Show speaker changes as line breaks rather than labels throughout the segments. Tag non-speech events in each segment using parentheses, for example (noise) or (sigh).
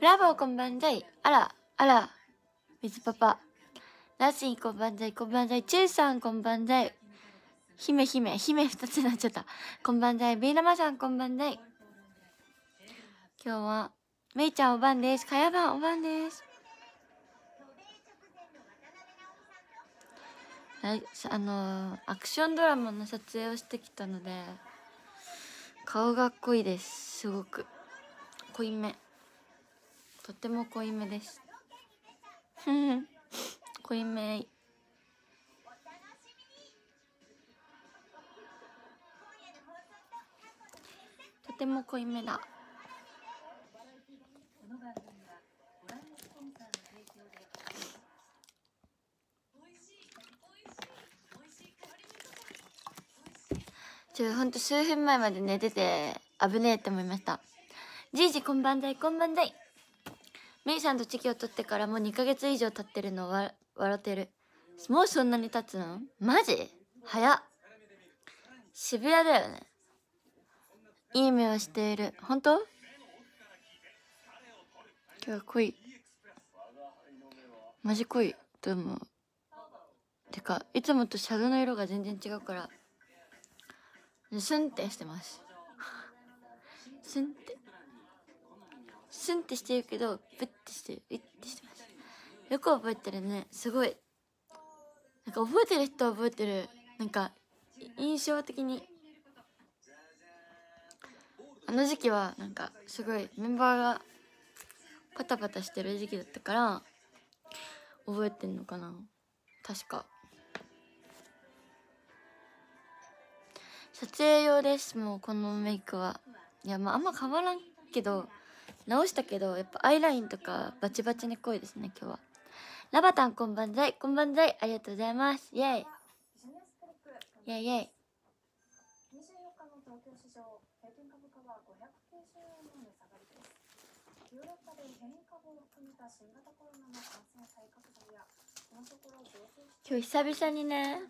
ブラボーこんばんざい。あら、あら、水パパ。ラッシーこんばんざい、こんばんざい。チューさんこんばんざい。姫姫、姫二つになっちゃった。こんばんざい。ビーラマさんこんばんざい。今日は、めいちゃんおばんです。かやばんおばんです。あのアクションドラマの撮影をしてきたので顔が濃いですすごく濃いめ。とっても濃いめです (laughs) 濃いめとても濃いめだちょ、ほんと数分前まで寝てて危ねえって思いました。じいじこんばんざい、こんばんざい。メイさんとチキを取ってからもう2ヶ月以上経ってるのわ笑ってるもうそんなに経つのマジ早っ渋谷だよねいい目をしている本当今日は濃いマジ濃いと思うてかいつもとシャドウの色が全然違うからスンってしてますスンってスンってしてるけどブッてしてるウッてしてますよく覚えてるねすごいなんか覚えてる人は覚えてるなんか印象的にあの時期はなんかすごいメンバーがパタパタしてる時期だったから覚えてんのかな確か撮影用ですもうこのメイクはいやまああんま変わらんけど直したけどやっぱアイラインとかバチバチに濃いですね今日はラバタンこんばんざいこんばんざいありがとうございますイェイイェイイェイヨーロッパで変異株を含めた新型コロナの感染再拡大やこのところ上昇今日久々にね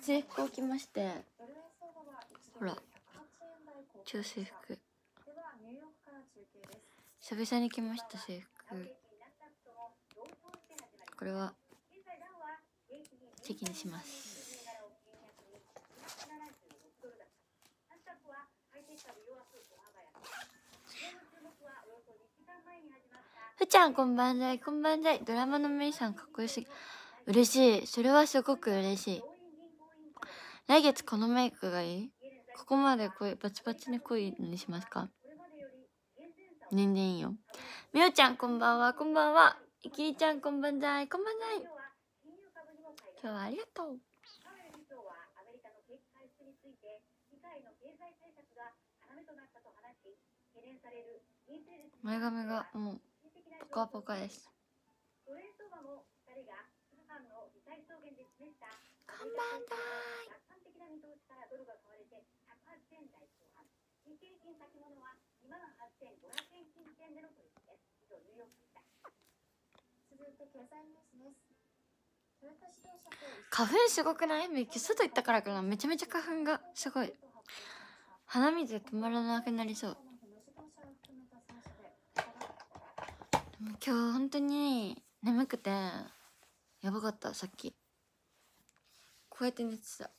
制服を着ましてほら超制服久々に来ました制服これはチェキにしますふちゃんこんばんざいこんばんざいドラマのメイさんかっこよすぎ嬉しいそれはすごく嬉しい来月このメイクがいいここまで濃い、バチバチに濃いのにしますか全然いいよ。みおちゃん、こんばんは、こんばんは。いきりちゃん、こんばんざい、こんばんざい。今日はありがとう。前髪がもうポカポカですこんばんざい8000台後半日経平均先物は二万八千五百円近辺での取引です以上ニューヨークでした続いて経済ニュースです花粉すごくないメキ外行ったからかなめちゃめちゃ花粉がすごい鼻水止まらなくなりそうも今日本当に眠くてやばかったさっきこうやって寝てた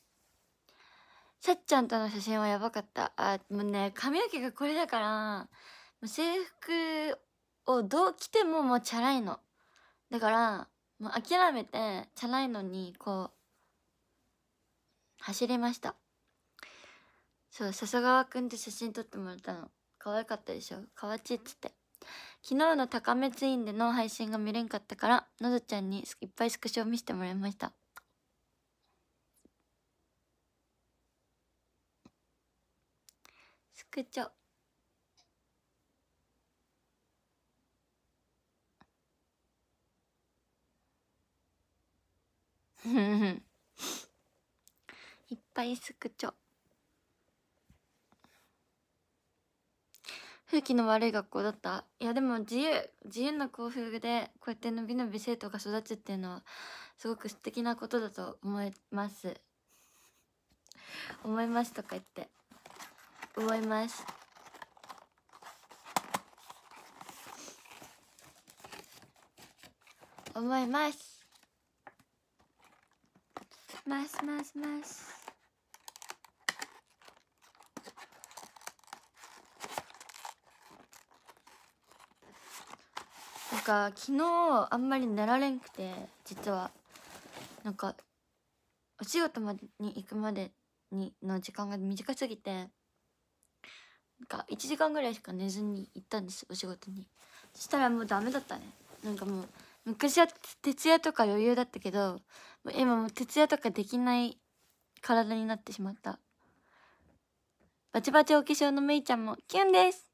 さっちゃんとの写真はやばかった。あ、もうね、髪の毛がこれだから、制服をどう着てももうチャラいの。だから、もう諦めて、チャラいのに、こう、走りました。そう、笹川くんと写真撮ってもらったの。可愛かったでしょかわちっつって。昨日の高めツインでの配信が見れんかったから、のどちゃんにいっぱいスクショを見せてもらいました。スクチョ (laughs) いっぱいスクちょ風紀の悪い学校だったいやでも自由自由な校風でこうやってのびのび生徒が育つっていうのはすごく素敵なことだと思います思いますとか言って思います思いますますますますなんか昨日あんまりなられんくて実はなんかお仕事までに行くまでにの時間が短すぎてか1時間ぐらいしか寝ずに行ったんですお仕事にそしたらもうダメだったねなんかもう昔は徹夜とか余裕だったけど今もう徹夜とかできない体になってしまったバチバチお化粧のめいちゃんもキュンです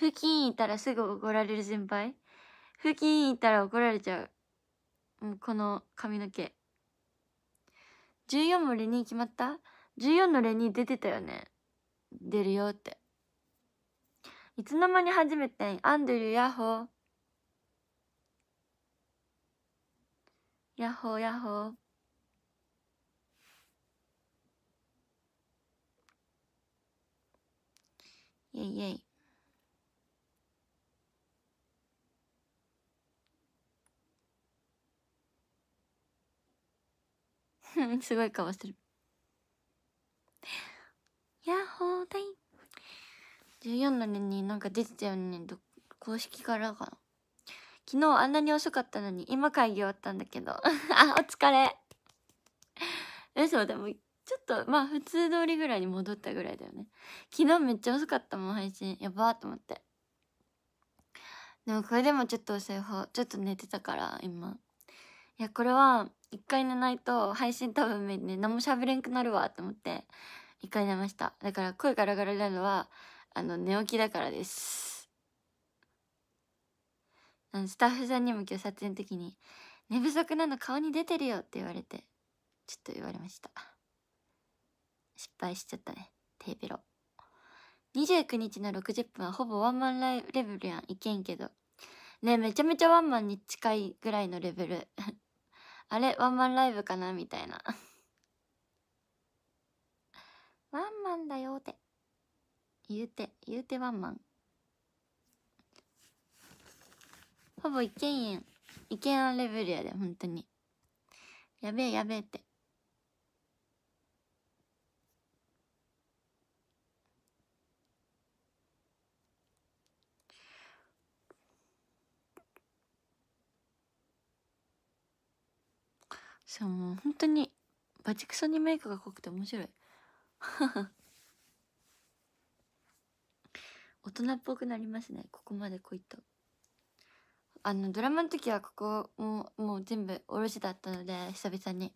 付近いたらすぐ怒られる先輩付近いたら怒られちゃうもうこの髪の毛14もレに決まった14のレに出てたよね。出るよって。いつの間に初めてんアンドリューヤッホー。ヤッホーヤッホー。イェイイェイ。(laughs) すごい顔してる。14の年になんか出てたよね公式からかな昨日あんなに遅かったのに今会議終わったんだけど (laughs) あお疲れ (laughs) うでもちょっとまあ普通通りぐらいに戻ったぐらいだよね昨日めっちゃ遅かったもん配信やばーと思ってでもこれでもちょっと遅い方ちょっと寝てたから今いやこれは一回寝ないと配信多分ね何も喋れんくなるわと思って一回寝ましただから声ガラガラなのはあの寝起きだからですあのスタッフさんにも今日撮影の時に「寝不足なの顔に出てるよ」って言われてちょっと言われました失敗しちゃったねテーペロ29日の60分はほぼワンマンライブレベルやんいけんけどねめちゃめちゃワンマンに近いぐらいのレベル (laughs) あれワンマンライブかなみたいなワンマンだよって言うて、言うてワンマン。ほぼ一軒家、一軒家レベルやで、本当に。やべえやべえって。そう、もう本当に、バチクソにメイクが濃くて面白い。大人っぽくなりますねここまで来いとあのドラマの時はここももう全部おろしだったので久々に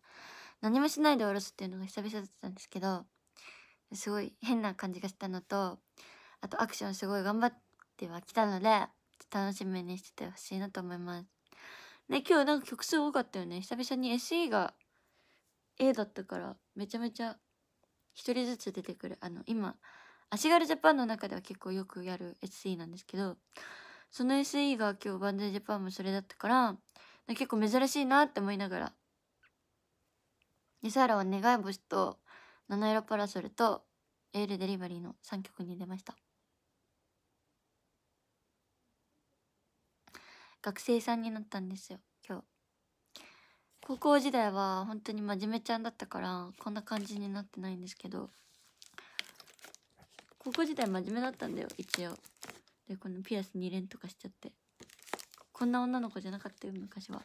何もしないでおろすっていうのが久々だったんですけどすごい変な感じがしたのとあとアクションすごい頑張ってはきたので楽しみにしててほしいなと思いますね今日なんか曲数多かったよね久々に SE が A だったからめちゃめちゃ1人ずつ出てくるあの今足軽ジャパンの中では結構よくやる SE なんですけどその SE が今日バンドジャパンもそれだったから結構珍しいなって思いながらでサーラは願い星と七色パラソルとエールデリバリーの3曲に出ました学生さんになったんですよ今日高校時代は本当に真面目ちゃんだったからこんな感じになってないんですけど高校時代真面目だったんだよ一応でこのピアス2連とかしちゃってこんな女の子じゃなかったよ昔は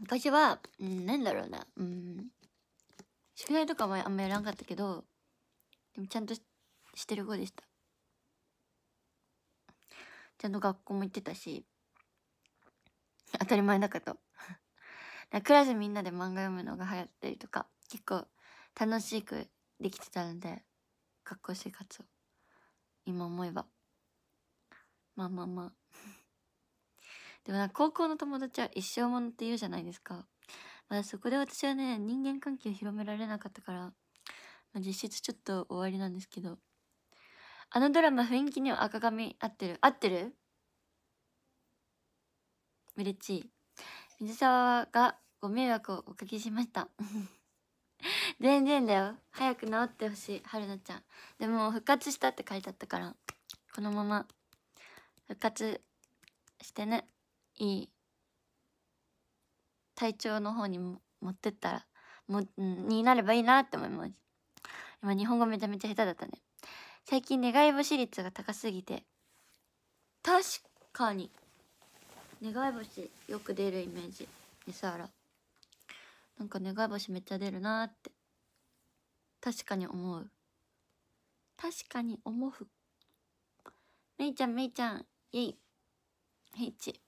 昔は、うん、なんだろうなうん宿題とかもあんまやらんかったけどでもちゃんとしてる子でしたちゃんと学校も行ってたし当たり前だかとクラスみんなで漫画読むのが流行ったりとか結構楽しくできてたので学校生活を今思えばまあまあまあ (laughs) でもな高校の友達は一生ものって言うじゃないですか、まあ、そこで私はね人間関係を広められなかったから、まあ、実質ちょっと終わりなんですけどあのドラマ雰囲気には赤髪合ってる合ってるうれちい水沢がご迷惑をおかけしました全然だよ早く治ってほしい春菜ちゃんでも復活したって書いてあったからこのまま復活してねいい体調の方に持ってったらもになればいいなって思います今日本語めちゃめちゃ下手だったね最近願い星率が高すぎて確かに願い星よく出るイメージねさあなんか願い星めっちゃ出るなって。確かに思う。確かに思う。めいちゃんめいちゃん、イェイ。ヘイチ。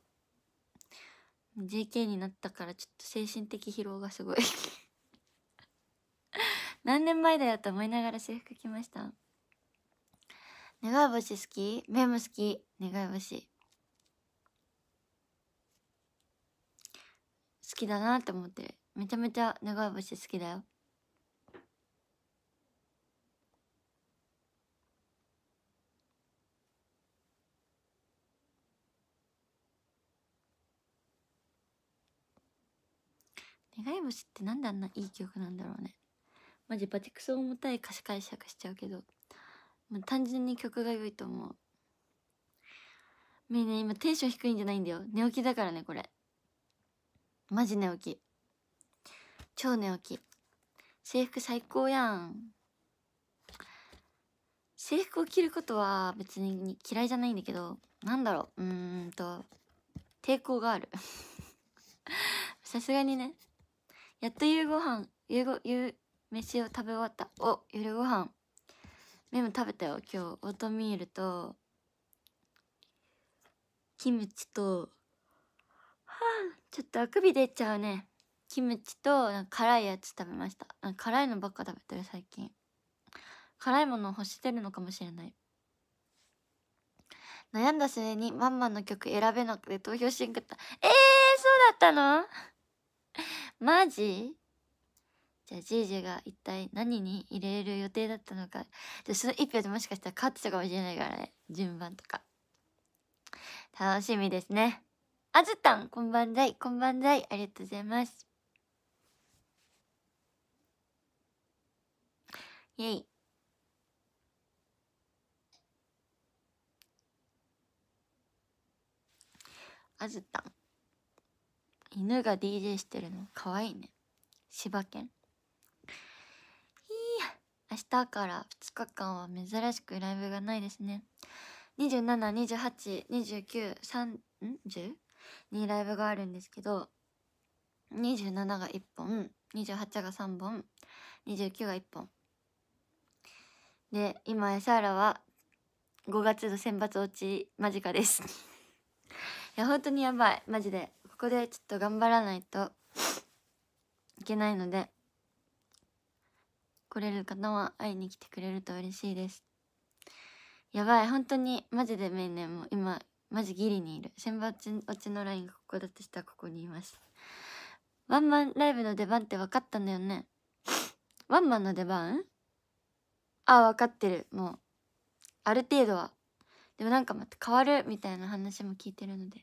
JK になったからちょっと精神的疲労がすごい (laughs) 何年前だよと思いながら制服着ました。願い星好きメモ好き願い星。好きだなって思ってる。めちゃめちゃ長い星好きだよ願い星ってなんであんないい曲なんだろうねマジバチクソ重たい歌詞解釈しちゃうけど、まあ、単純に曲が良いと思うみんな今テンション低いんじゃないんだよ寝起きだからねこれマジ寝起き超寝起き制服最高やん制服を着ることは別に嫌いじゃないんだけどなんだろううーんと抵抗がある (laughs) さすがにねやっと夕ご飯夕ご夕飯を食べ終わったお夜ご飯メモ食べたよ今日オートミールとキムチとはあちょっとあくび出ちゃうねキムチと辛いやつ食べました辛いのばっか食べてる最近辛いものを欲してるのかもしれない悩んだ末にバンバンの曲選べなくて投票しんかったえー、そうだったの (laughs) マジじゃあジージが一体何に入れる予定だったのかでその1票でもしかしたら変わってたかもしれないからね順番とか楽しみですねあずたんこんばんざいこんばんざいありがとうございますイェイ。あずたん。犬が DJ してるのかわいいね。柴犬。明日から2日間は珍しくライブがないですね。27、28、29、3、0にライブがあるんですけど、27が1本、28が3本、29が1本。で今安原は5月の選抜落ち間近です (laughs) いや本当にやばいマジでここでちょっと頑張らないといけないので来れる方は会いに来てくれると嬉しいですやばい本当にマジでメイネも今マジギリにいる選抜落ちのラインがここだとしたらここにいますワンマンライブの出番って分かったんだよねワンマンの出番あ分かってるもうある程度はでもなんかまた変わるみたいな話も聞いてるので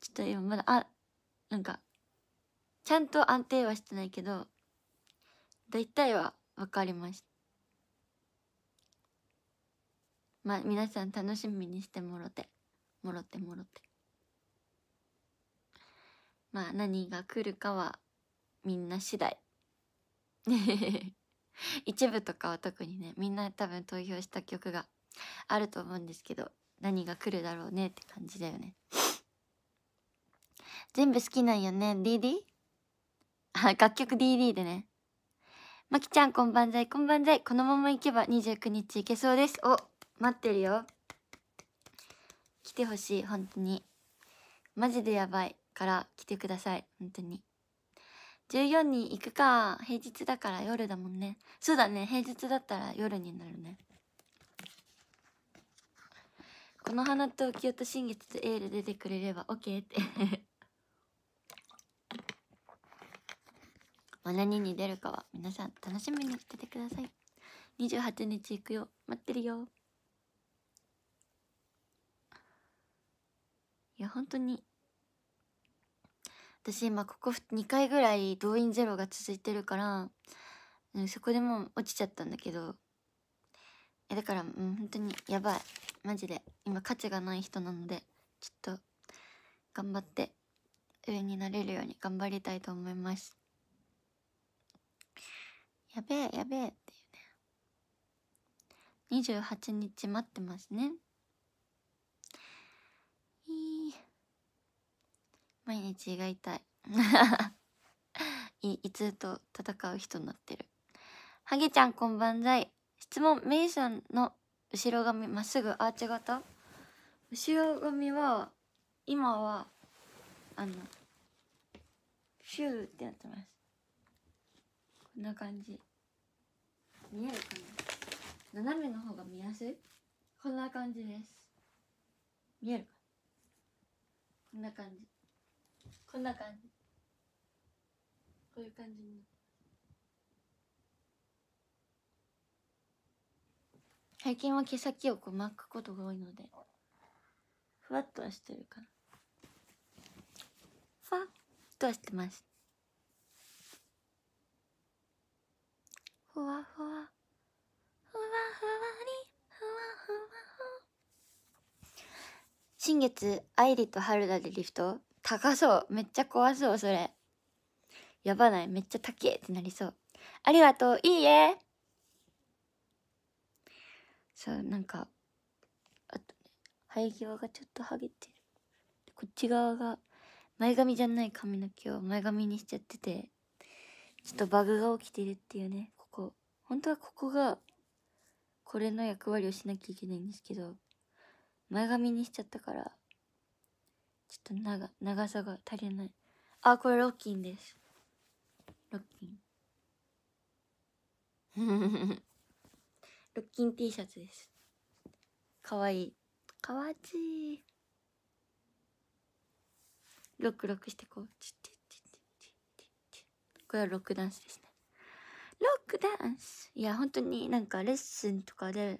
ちょっと今まだあなんかちゃんと安定はしてないけど大体は分かりましたまあ皆さん楽しみにしてもろてもろてもろてまあ何が来るかはみんな次第。ね (laughs) (laughs) 一部とかは特にねみんな多分投票した曲があると思うんですけど何が来るだろうねって感じだよね (laughs) 全部好きなんよね DD? あ楽曲 DD でねまきちゃんこんばんざいこんばんざいこのままいけば29日いけそうですお待ってるよ来てほしい本当にマジでやばいから来てください本当に14に行くか平日だから夜だもんねそうだね平日だったら夜になるねこの花と清と新月とエール出てくれれば OK って (laughs) まあ何に出るかは皆さん楽しみにしててください28日行くよ待ってるよいや本当に私今ここ2回ぐらい動員ゼロが続いてるから、うん、そこでもう落ちちゃったんだけどえだから、うん、本当にやばいマジで今価値がない人なのでちょっと頑張って上になれるように頑張りたいと思いますやべえやべえっていうね28日待ってますねいい毎日胃が痛い (laughs) い胃痛と戦う人になってるハゲちゃんこんばんざい質問メイさんの後ろ髪まっすぐアーチ型後ろ髪は今はあのシューってやってますこんな感じ見えるかな斜めの方が見やすいこんな感じです見えるかこんな感じこんな感じこういう感じに最近は毛先をこう巻くことが多いのでふわっとはしてるかなふわっとはしてますふわふわふわふわりふわふわふわ新月イリと春田でリフト高そうめっちゃ怖そうそれやばないめっちゃ高えってなりそうありがとういいえそうなんかあとね生え際がちょっとハゲてるこっち側が前髪じゃない髪の毛を前髪にしちゃっててちょっとバグが起きてるっていうねここ本当はここがこれの役割をしなきゃいけないんですけど前髪にしちゃったからちょっと長長さが足りないあこれロッキンですロッキンロッキン T シャツですかわいいかわちいロックロックしてこうこれはロックダンスですねロックダンスいや本当になんかレッスンとかで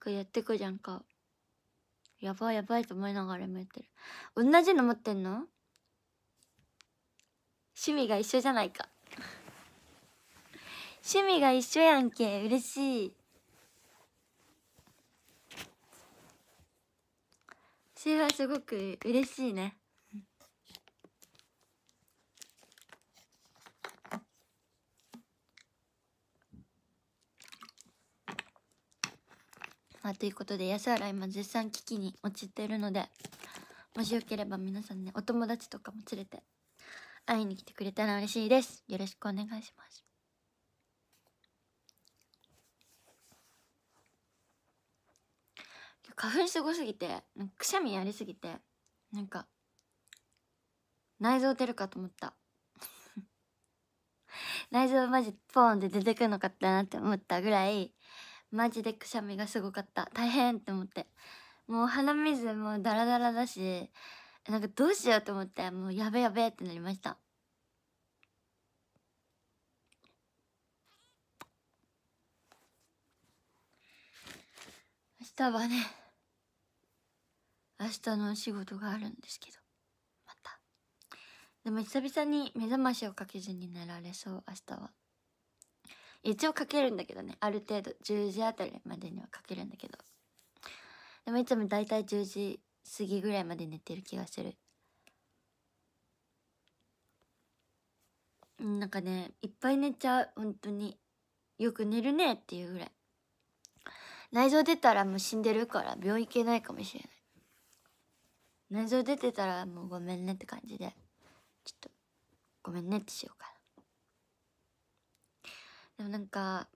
こうやってくじゃんかやばいやばいと思いながらもやってる同じの持ってんの趣味が一緒じゃないか趣味が一緒やんけ嬉しいそれはすごく嬉しいねまあ、ということで安原今絶賛危機に陥っているのでもしよければ皆さんねお友達とかも連れて会いに来てくれたら嬉しいですよろしくお願いします花粉すごすぎてくしゃみやりすぎてなんか内臓出るかと思った (laughs) 内臓マジポーンって出てくるのかなって思ったぐらいマジでくしゃみがすごかった大変って思ってもう鼻水もダラダラだしなんかどうしようと思ってもうやべやべってなりました明日はね明日のお仕事があるんですけどまたでも久々に目覚ましをかけずに寝られそう明日は一応書けるんだけどねある程度10時あたりまでには書けるんだけどでもいつも大体10時過ぎぐらいまで寝てる気がするなんかねいっぱい寝ちゃう本当によく寝るねっていうぐらい内臓出たらもう死んでるから病院行けないかもしれない内臓出てたらもうごめんねって感じでちょっとごめんねってしようかでもなんか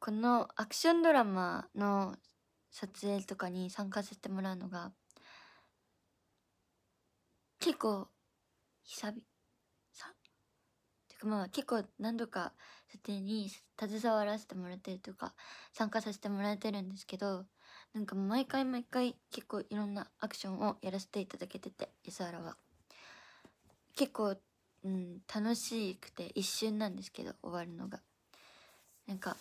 このアクションドラマの撮影とかに参加させてもらうのが結構久々てかまあ結構何度か撮影に携わらせてもらってるとか参加させてもらえてるんですけどなんか毎回毎回結構いろんなアクションをやらせていただけてて s 原は結構、うん、楽しくて一瞬なんですけど終わるのが。なんか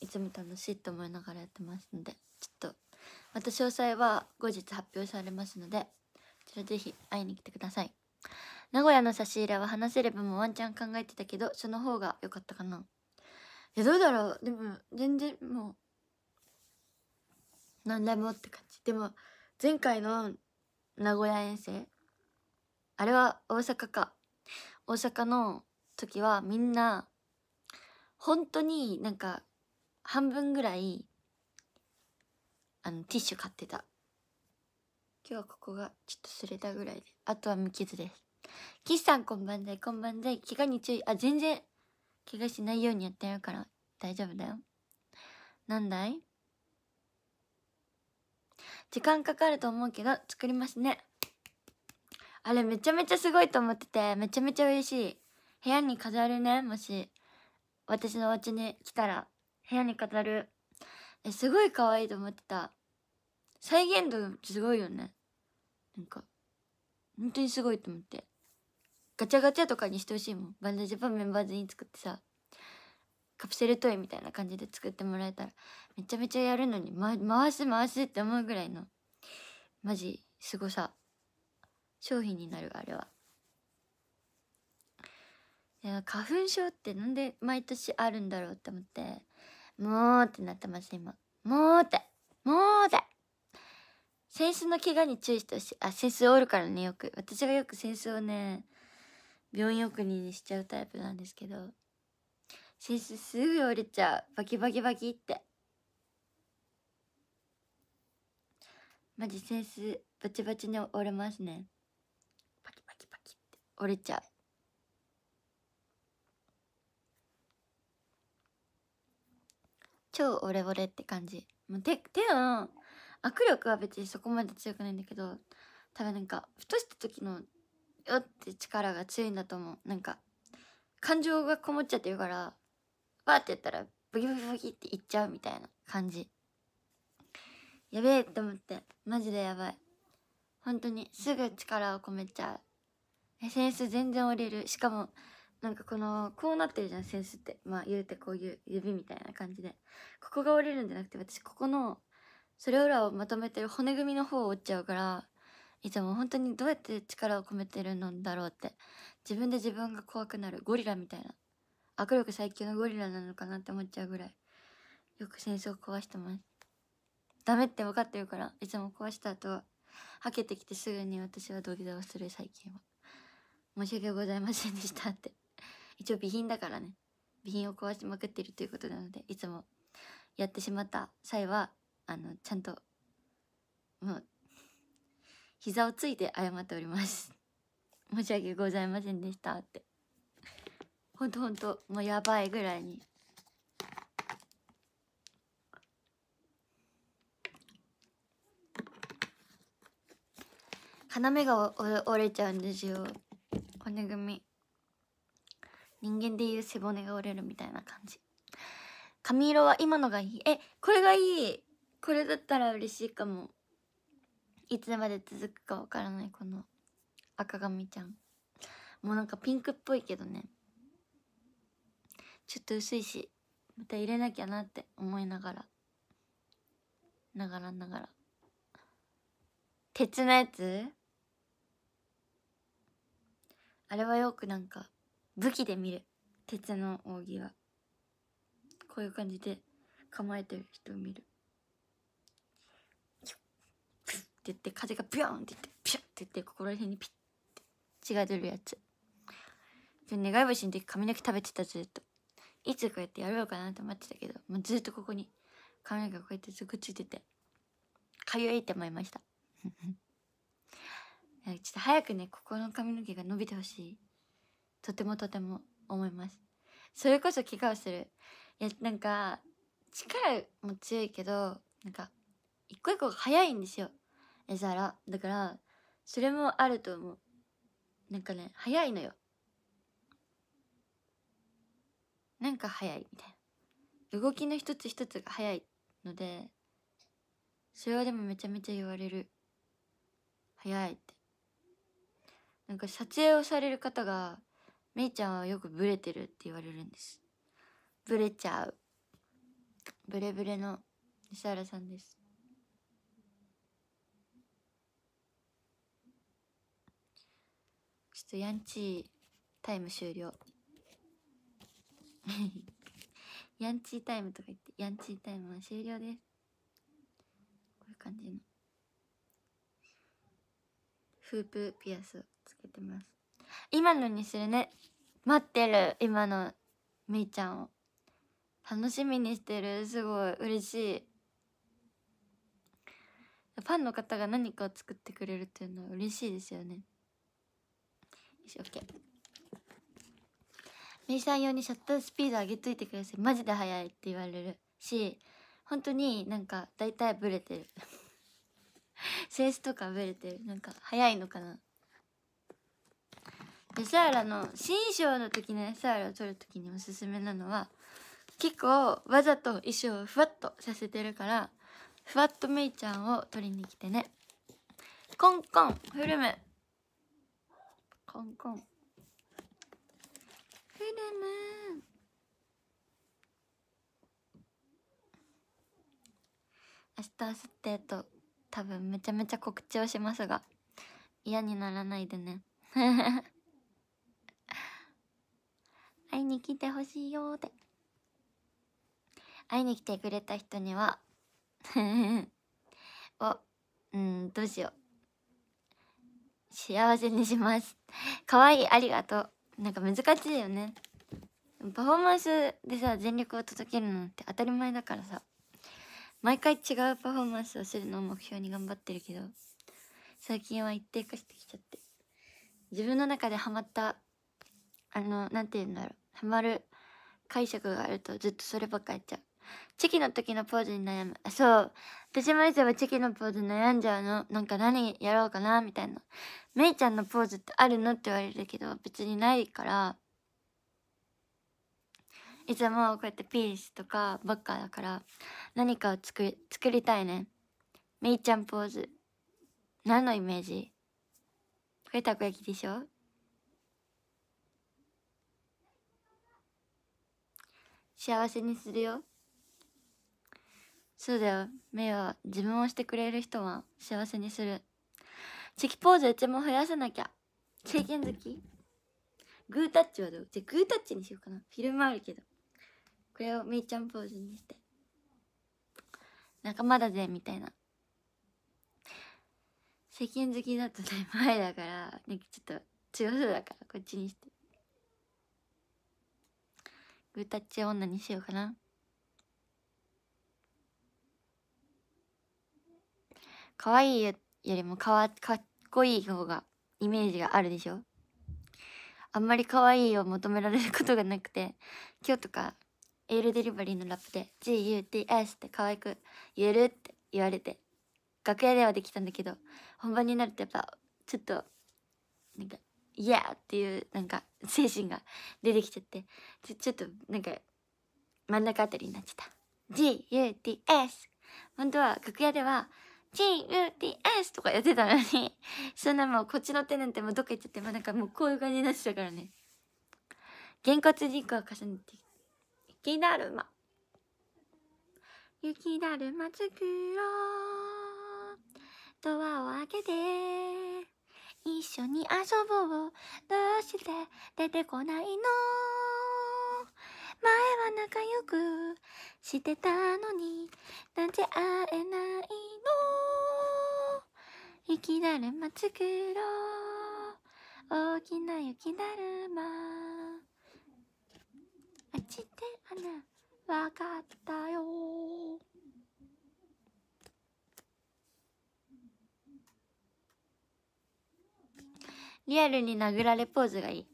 いつも楽しいと思いながらやってますのでちょっとまた詳細は後日発表されますのでこちらぜひ会いに来てください名古屋の差し入れは話せればもワンチャン考えてたけどその方が良かったかないやどうだろうでも全然もう何でもって感じでも前回の名古屋遠征あれは大阪か大阪の時はみんな本当になんか半分ぐらいあのティッシュ買ってた今日はここがちょっとすれたぐらいであとは無傷です岸さんこんばんは、こんばんだい怪我に注意あ全然怪我しないようにやってやるから大丈夫だよなんだい時間かかると思うけど作りますねあれめちゃめちゃすごいと思っててめちゃめちゃ嬉しい部屋に飾るねもし私のお家に来たら部屋に飾るえすごい可愛いと思ってた再現度すごいよねなんか本当にすごいと思ってガチャガチャとかにしてほしいもんバンドジャパンメンバーズに作ってさカプセルトイみたいな感じで作ってもらえたらめちゃめちゃやるのに、ま、回す回すって思うぐらいのマジすごさ商品になるあれは。花粉症ってなんで毎年あるんだろうって思ってもうってなってます今もうってもうって扇子の怪我に注意してほしいあ扇子おるからねよく私がよく扇子をね病院送りにしちゃうタイプなんですけど扇子すぐ折れちゃうバキバキバキってマジ扇子バチバチに折れますねバキバキバキって折れちゃう超オレオレって感じもう手手の握力は別にそこまで強くないんだけど多分なんかふとした時のよって力が強いんだと思うなんか感情がこもっちゃってるからバーってやったらブギブギブギっていっちゃうみたいな感じやべえって思ってマジでやばい本当にすぐ力を込めちゃう SNS 全然折れるしかもなんかこのこうなってるじゃん扇子ってまあ言うてこういう指みたいな感じでここが折れるんじゃなくて私ここのそれ裏をまとめてる骨組みの方を折っちゃうからいつも本当にどうやって力を込めてるのだろうって自分で自分が怖くなるゴリラみたいな握力最強のゴリラなのかなって思っちゃうぐらいよく戦争を壊してますダメって分かってるからいつも壊した後ははけてきてすぐに私は土下座をする最近は申し訳ございませんでしたって一応備品だからね備品を壊しまくってるということなのでいつもやってしまった際はあのちゃんともう膝をついて謝っております (laughs) 申し訳ございませんでしたってほんとほんともうやばいぐらいに花芽が折れちゃうんですよ骨組み人間でいう背骨が折れるみたいな感じ髪色は今のがいいえこれがいいこれだったら嬉しいかもいつまで続くかわからないこの赤髪ちゃんもうなんかピンクっぽいけどねちょっと薄いしまた入れなきゃなって思いながらながらながら鉄のやつあれはよくなんか武器で見る鉄の扇はこういう感じで構えてる人を見るって言って風がビョーンって言ってピュッって言ってここら辺にピッて血が出るやつ願い星の時髪の毛食べてたずっといつこうやってやろうかなと思ってたけどもうずっとここに髪の毛がこうやってくっついててかゆいって思いましたちょっと早くねここの髪の毛が伸びてほしいとてもとても思いますそれこそ怪我をするいやなんか力も強いけどなんか一個一個が早いんですよ絵皿だからそれもあると思うなんかね早いのよなんか早いみたいな動きの一つ一つが早いのでそれはでもめちゃめちゃ言われる早いってなんか撮影をされる方がめいちゃんはよくブレてるって言われるんですブレちゃうブレブレの西原さんですちょっとヤンチータイム終了 (laughs) ヤンチータイムとか言ってヤンチータイムは終了ですこういう感じのフープピアスをつけてます今のにするね待ってる今のめいちゃんを楽しみにしてるすごい嬉しいファンの方が何かを作ってくれるっていうのは嬉しいですよねよし OK めいさん用にシャッタースピード上げといてくださいマジで速いって言われるし本当になんか大体ブレてる (laughs) センスとかブレてるなんか速いのかなーラの新衣装の時のーラを撮る時におすすめなのは結構わざと衣装をふわっとさせてるからふわっとめいちゃんを撮りに来てねコンコンフルムコンコンフルム明日明後日と多分めちゃめちゃ告知をしますが嫌にならないでね会いに来てほしいよって会いに来てくれた人にはお (laughs) うんどうしよう幸せにします可愛いありがとうなんか難しいよねパフォーマンスでさ全力を届けるのって当たり前だからさ毎回違うパフォーマンスをするのを目標に頑張ってるけど最近は一定化してきちゃって自分の中でハマったあの何て言うんだろうハマる解釈があるとずっとそればっかやっちゃうチェキの時のポーズに悩むそう私もいつもチェキのポーズ悩んじゃうのなんか何やろうかなみたいなめいちゃんのポーズってあるのって言われるけど別にないからいつもこうやってピースとかばっかだから何かを作り作りたいねめいちゃんポーズ何のイメージこれたこ焼きでしょ幸せにするよそうだよ目は自分をしてくれる人は幸せにするチキポーズうちも増やさなきゃ経験好きグータッチはどうじゃグータッチにしようかなフィルムあるけどこれをめいちゃんポーズにして仲間だぜみたいな世間好きだとね前だからなんかちょっと強そうだからこっちにして歌っちゃ女にしようかな可愛いよりもかわかっこいい方がイメージがあるでしょあんまり可愛いを求められることがなくて今日とかエールデリバリーのラップで GUTS って可愛く言えるって言われて楽屋ではできたんだけど本番になるとやっぱちょっとなんかイエーっていうなんか精神が出てきちゃってちょちょっとなんか真ん中あたりになっちゃった GUDS 本当は楽屋では GUDS とかやってたのに (laughs) そんなもうこっちの手なんてもうどっか行っちゃってもうなんかもうこういう感じになってたからねげんこつ人口を重ねて雪だるま雪だるま作ろうドアを開けて一緒に遊ぼうどうして出てこないの前は仲良くしてたのになんで会えないの雪だるま作ろう大きな雪だるまあっちってあなわかったよリアルに殴られポーズがいい。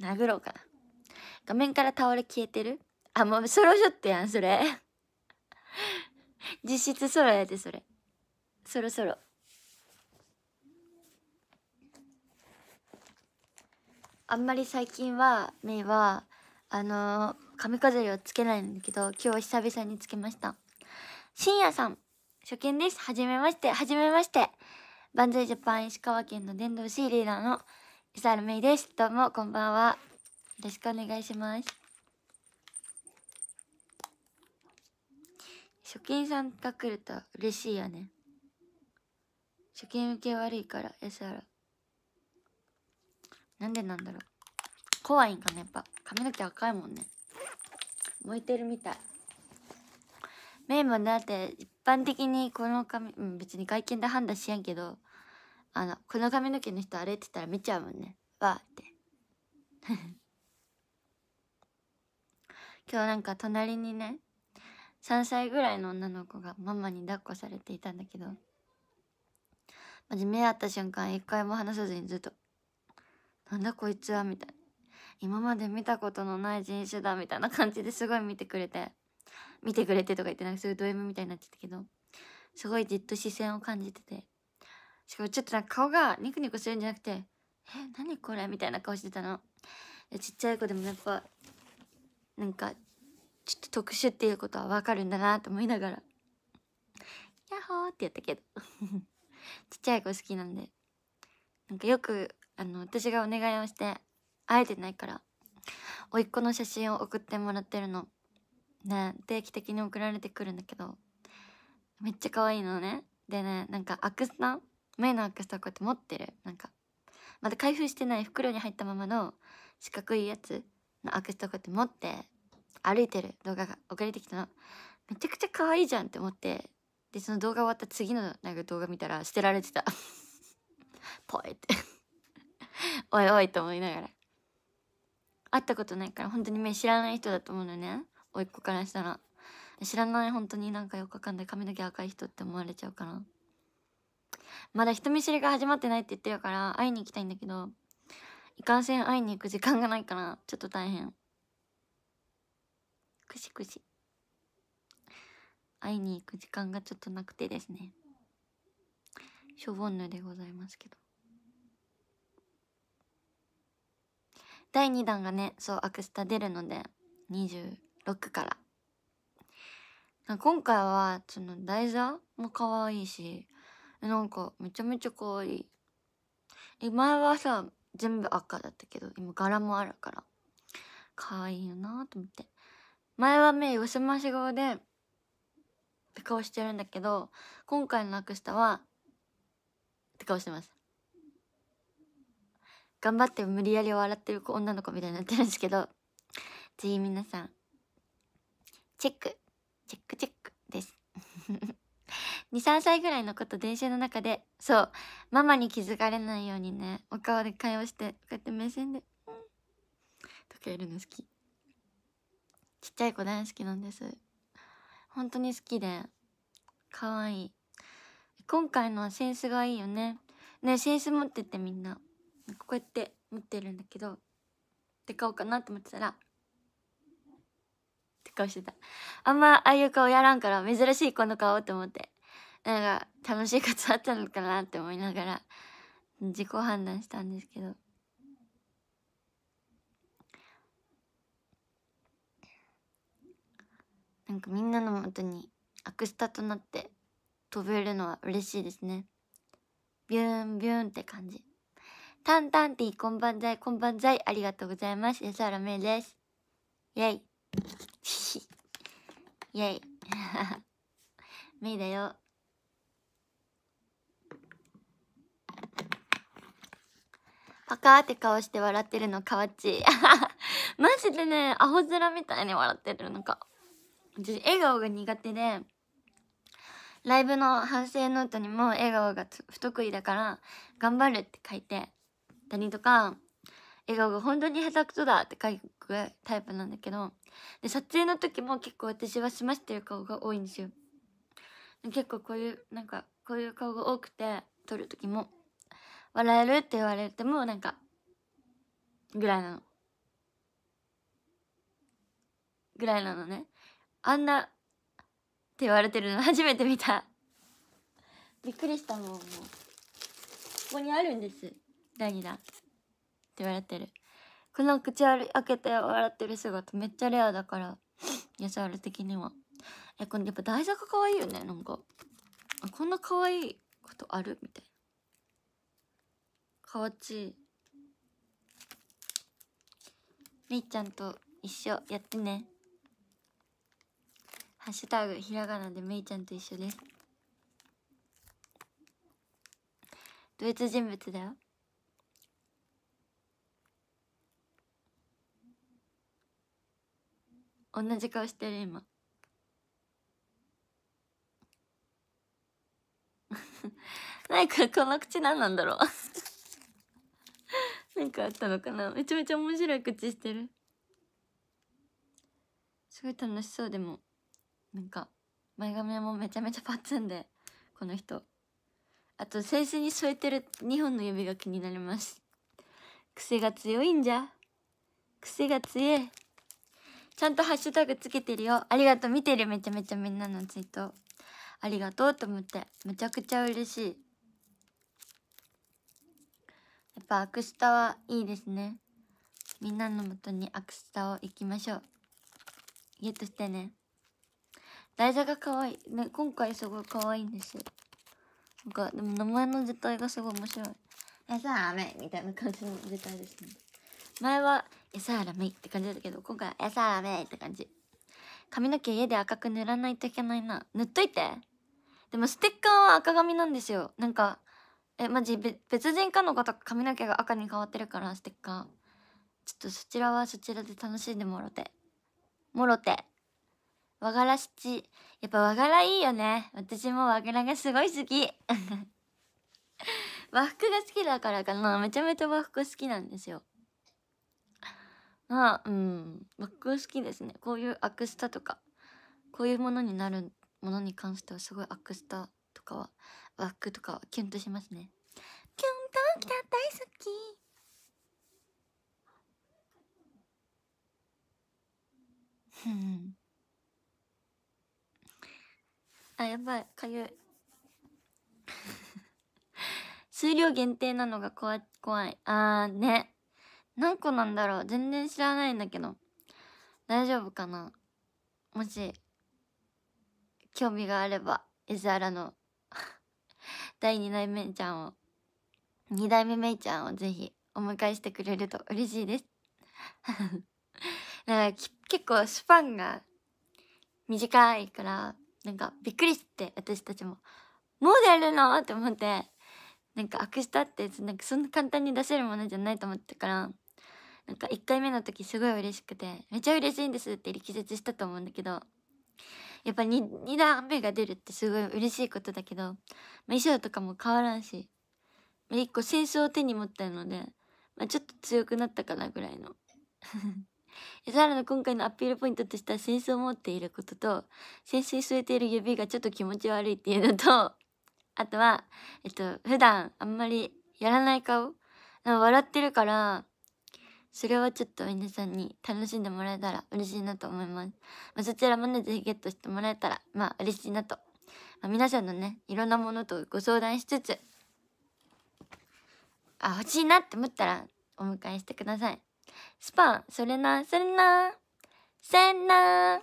殴ろうかな。画面から倒れ消えてるあ、もうソロショットやん、それ。(laughs) 実質ソロやで、それ。そろそろ。あんまり最近は、メイは、あのー、髪飾りをつけないんだけど、今日久々につけました。深夜さん。初見です。はじめまして、はじめまして。バンザイジャパン石川県の電動シーリーダーの SR メイです。どうも、こんばんは。よろしくお願いします。初見さんが来ると嬉しいよね。初見受け悪いから、SR。なんでなんだろう。怖いんかな、やっぱ。髪の毛赤いもんね。燃えてるみたい。メイもだっていっ般的にこの髪、うん、別に外見で判断しやんけど、あの、この髪の毛の人歩いてたら見ちゃうもんね。わーって。(laughs) 今日なんか隣にね、3歳ぐらいの女の子がママに抱っこされていたんだけど、マジ目合った瞬間一回も話さずにずっと、なんだこいつはみたいな。今まで見たことのない人種だみたいな感じですごい見てくれて。見てくれてとか言ってなんかそういうド M みたいになってたけどすごいじっと視線を感じててしかもちょっとなんか顔がニコニコするんじゃなくて「え何これ?」みたいな顔してたのちっちゃい子でもやっぱなんかちょっと特殊っていうことは分かるんだなと思いながら「ヤッホー!」ってやったけど (laughs) ちっちゃい子好きなんでなんかよくあの私がお願いをして会えてないから甥っ子の写真を送ってもらってるのね定期的に送られてくるんだけどめっちゃ可愛いのねでねなんかアクスタ目のアクスタこうやって持ってるなんかまだ開封してない袋に入ったままの四角いやつのアクスタこうやって持って歩いてる動画が送られてきたのめちゃくちゃ可愛いじゃんって思ってでその動画終わった次のなんか動画見たら捨てられてた (laughs) ぽいっておいおいと思いながら会ったことないから本当に目知らない人だと思うのね甥っ子からしたら知らない本当になんかよく間かん髪の毛赤い人って思われちゃうからまだ人見知りが始まってないって言ってるから会いに行きたいんだけどいかんせん会いに行く時間がないからちょっと大変くしくし会いに行く時間がちょっとなくてですねしょぼんぬでございますけど第2弾がねそうアクスタ出るので20 6から。今回は、その台座も可愛いし、なんかめちゃめちゃ可愛い。え、前はさ、全部赤だったけど、今柄もあるから、可愛いよなと思って。前は目よすまし顔で、って顔してるんだけど、今回のなくしたは、って顔してます。頑張って無理やり笑ってる女の子みたいになってるんですけど、ぜひ皆さん、チェックチェックチェックです23 (laughs) 歳ぐらいの子と電車の中でそうママに気づかれないようにねお顔で会話してこうやって目線でとかやるの好きちっちゃい子大好きなんです本当に好きで可愛い今回のはセンスがいいよねねセンス持っててみんなこうやって持ってるんだけどで買おうかなと思ってたら顔してた。あんまああいう顔やらんから珍しいこの顔と思って。なんか楽しいことあったのかなって思いながら自己判断したんですけど。なんかみんなのもとにアクスタとなって飛べるのは嬉しいですね。ビューンビューンって感じ。タンタンティーこんばんざいこんばんざいありがとうございます。安原メイです。イェイ。イェイ (laughs) メイだよパカーって顔して笑ってるのかわっち (laughs) マジでねアホ面みたいに笑ってるのか私笑顔が苦手でライブの反省ノートにも笑顔が不得意だから頑張るって書いてたりとか笑顔が本当に下手くそだって書くタイプなんだけどで撮影の時も結構私はしましてる顔が多いんですよ結構こういうなんかこういう顔が多くて撮る時も笑えるって言われてもなんかぐらいなのぐらいなのねあんなって言われてるの初めて見たびっくりしたもんもうここにあるんです第2弾言われてるこの口開けて笑ってる姿めっちゃレアだから安原的にはえこのやっぱ台座が可愛いよねなんかこんな可愛いことあるみたいなかわちいいちゃんと一緒やってねハッシュタグひらがなでめいちゃんと一緒です同一人物だよ同じ顔してる今なん (laughs) かこの口何なんだろうなん (laughs) かあったのかなめちゃめちゃ面白い口してるすごい楽しそうでもなんか前髪もめちゃめちゃパッツンでこの人あと先生に添えてる2本の指が気になります癖が強いんじゃ癖が強えちゃんとハッシュタグつけてるよありがとう見てるめちゃめちゃみんなのツイートありがとうと思ってめちゃくちゃ嬉しいやっぱアクスタはいいですねみんなのもとにアクスタを行きましょうゲットしてね台座が可愛いね今回すごい可愛いんですよなんかでも名前の絶対がすごい面白いえ、さあ雨みたいな感じの絶対ですね前は餌あラメって感じだけど、今回は餌あラメって感じ。髪の毛家で赤く塗らないといけないな。塗っといて。でもステッカーは赤髪なんですよ。なんか、え、マジ、別人かの子とか髪の毛が赤に変わってるから、ステッカー。ちょっとそちらはそちらで楽しんでもろて。もろて。和柄七。やっぱ和柄いいよね。私も和柄がすごい好き。(laughs) 和服が好きだからかな。めちゃめちゃ和服好きなんですよ。あうん、バッグ好きですね。こういうアクスタとか、こういうものになるものに関してはすごいアクスタとかは、ワックとかはキュンとしますね。キュンときた大好きあ、やばい、かゆい。(laughs) 数量限定なのが怖い、怖い。あーね。何個なんだろう全然知らないんだけど。大丈夫かなもし、興味があれば、エズアラの (laughs) 第2代目ちゃんを、2代目めいちゃんをぜひお迎えしてくれると嬉しいです。だ (laughs) か結構スパンが短いから、なんかびっくりして私たちも、もうやるのって思って、なんかアクスタってなんかそんな簡単に出せるものじゃないと思ったから、なんか1回目の時すごい嬉しくてめちゃ嬉しいんですって力説したと思うんだけどやっぱ 2, 2段目が出るってすごい嬉しいことだけど衣装とかも変わらんし1個扇子を手に持ったので、まあ、ちょっと強くなったかなぐらいの。サラの今回のアピールポイントとしては扇子を持っていることと扇子に据えている指がちょっと気持ち悪いっていうのとあとはえっと普段あんまりやらない顔笑ってるからそれはちょっと皆さんに楽しんでもらえたら嬉しいなと思います。まあ、そちらもね、ぜひゲットしてもらえたら、まあ嬉しいなと。まあ、皆さんのね、いろんなものとご相談しつつ、あ、欲しいなって思ったらお迎えしてください。スパン、それな、それな、せんな。(laughs)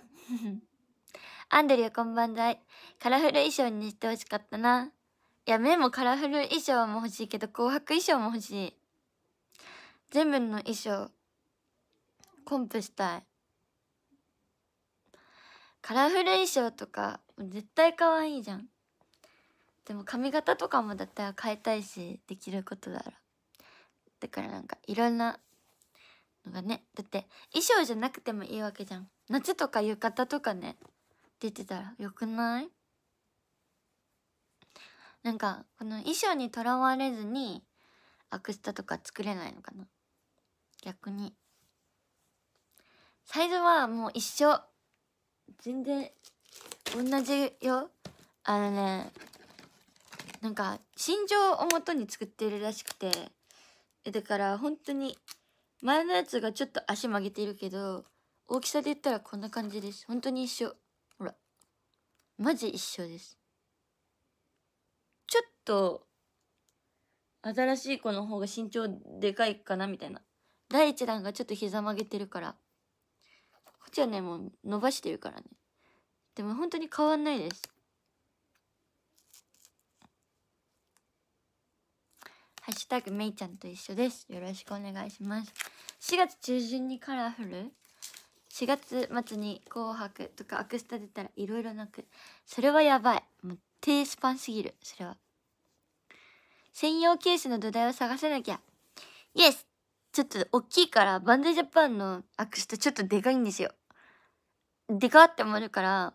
アンドリューこんばんざい。カラフル衣装にしてほしかったな。いや、目もカラフル衣装も欲しいけど、紅白衣装も欲しい。全部の衣装コンプしたいカラフル衣装とか絶対可愛いじゃんでも髪型とかもだったら変えたいしできることだろだからなんかいろんなのがねだって衣装じゃなくてもいいわけじゃん夏とか浴衣とかね出てたらよくないなんかこの衣装にとらわれずにアクスタとか作れないのかな逆にサイズはもう一緒全然同じよあのねなんか心情をもとに作ってるらしくてだから本当に前のやつがちょっと足曲げてるけど大きさで言ったらこんな感じです本当に一緒ほらマジ一緒ですちょっと新しい子の方が身長でかいかなみたいな第1弾がちょっと膝曲げてるからこっちはねもう伸ばしてるからねでも本当に変わんないですハッシュタグめいちゃんと一緒です。よろしくお願いします。4月中旬にカラフル ?4 月末に紅白とかアクスタ出たらいろいろなく。それはやばい。もう低スパンすぎる。それは。専用ケースの土台を探さなきゃ。イエスちょっと大きいからバンドジャパンの握手とちょっとでかいんですよ。でかって思えるから、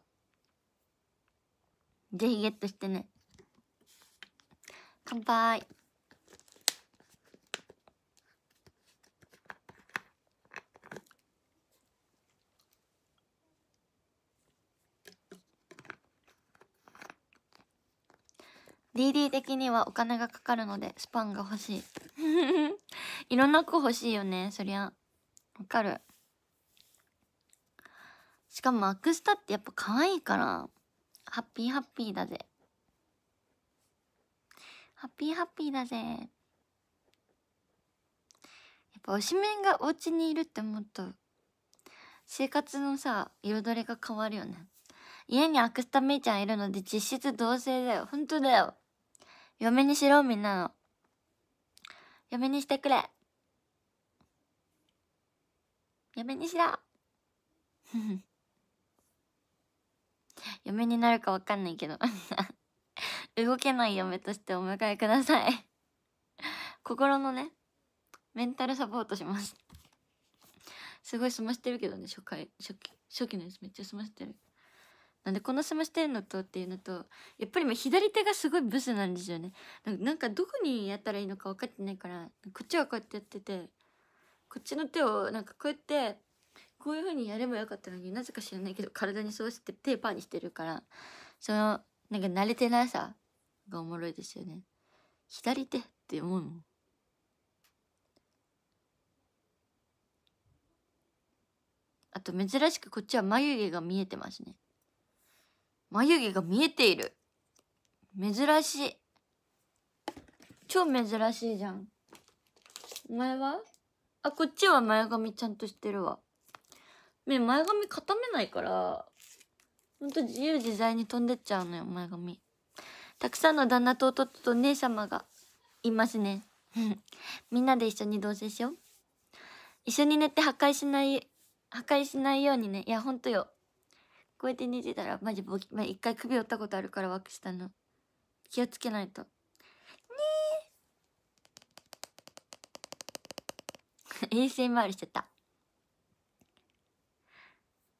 ぜひゲットしてね。乾杯。DD 的にはお金がかかるのでスパンが欲しい (laughs) いろんな子欲しいよねそりゃわかるしかもアクスタってやっぱ可愛いからハッピーハッピーだぜハッピーハッピーだぜやっぱ推しメンがお家にいるって思うと生活のさ彩りが変わるよね家にアクスタメイちゃんいるので実質同棲だよ本当だよ嫁にしろみんなの嫁にしてくれ嫁にしろ (laughs) 嫁になるかわかんないけど (laughs) 動けない嫁としてお迎えください心のねメンタルサポートしますすごい済ましてるけどね初回初期初期のやつめっちゃ済ましてるなんでこの島してんのとっていうのと、やっぱりもう左手がすごいブスなんですよね。なんかどこにやったらいいのか分かってないから、こっちはこうやってやってて、こっちの手をなんかこうやって、こういう風にやればよかったのになぜか知らないけど体にそうしてテーパーにしてるから、その、なんか慣れてなさがおもろいですよね。左手って思うあと珍しくこっちは眉毛が見えてますね。眉毛が見えている珍しい超珍しいじゃんお前はあこっちは前髪ちゃんとしてるわね前髪固めないからほんと自由自在に飛んでっちゃうのよ前髪たくさんの旦那と弟と姉様がいますね (laughs) みんなで一緒に同棲しよう一緒に寝て破壊しない破壊しないようにねいやほんとよこうやって寝てたらマジボキ、まあ、一回首折ったことあるからしたの気をつけないとねえ (laughs) 衛生回りしてた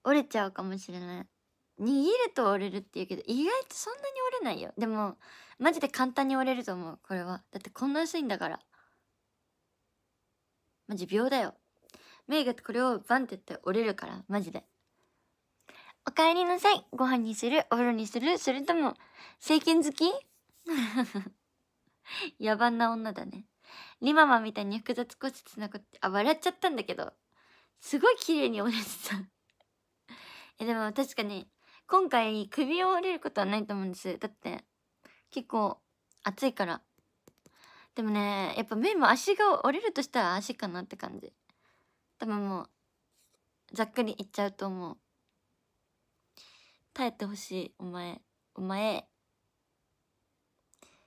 折れちゃうかもしれない握ると折れるって言うけど意外とそんなに折れないよでもマジで簡単に折れると思うこれはだってこんな薄いんだからマジ秒だよメイがこれをバンってやって折れるからマジでお帰りなさい。ご飯にするお風呂にするそれとも、聖剣好き (laughs) 野蛮な女だね。リママみたいに複雑骨折なこと、あ、笑っちゃったんだけど、すごい綺麗に折れてたえ、でも確かに、今回首を折れることはないと思うんです。だって、結構暑いから。でもね、やっぱ目も足が折れるとしたら足かなって感じ。多分もう、ざっくりいっちゃうと思う。耐えてほしいお前お前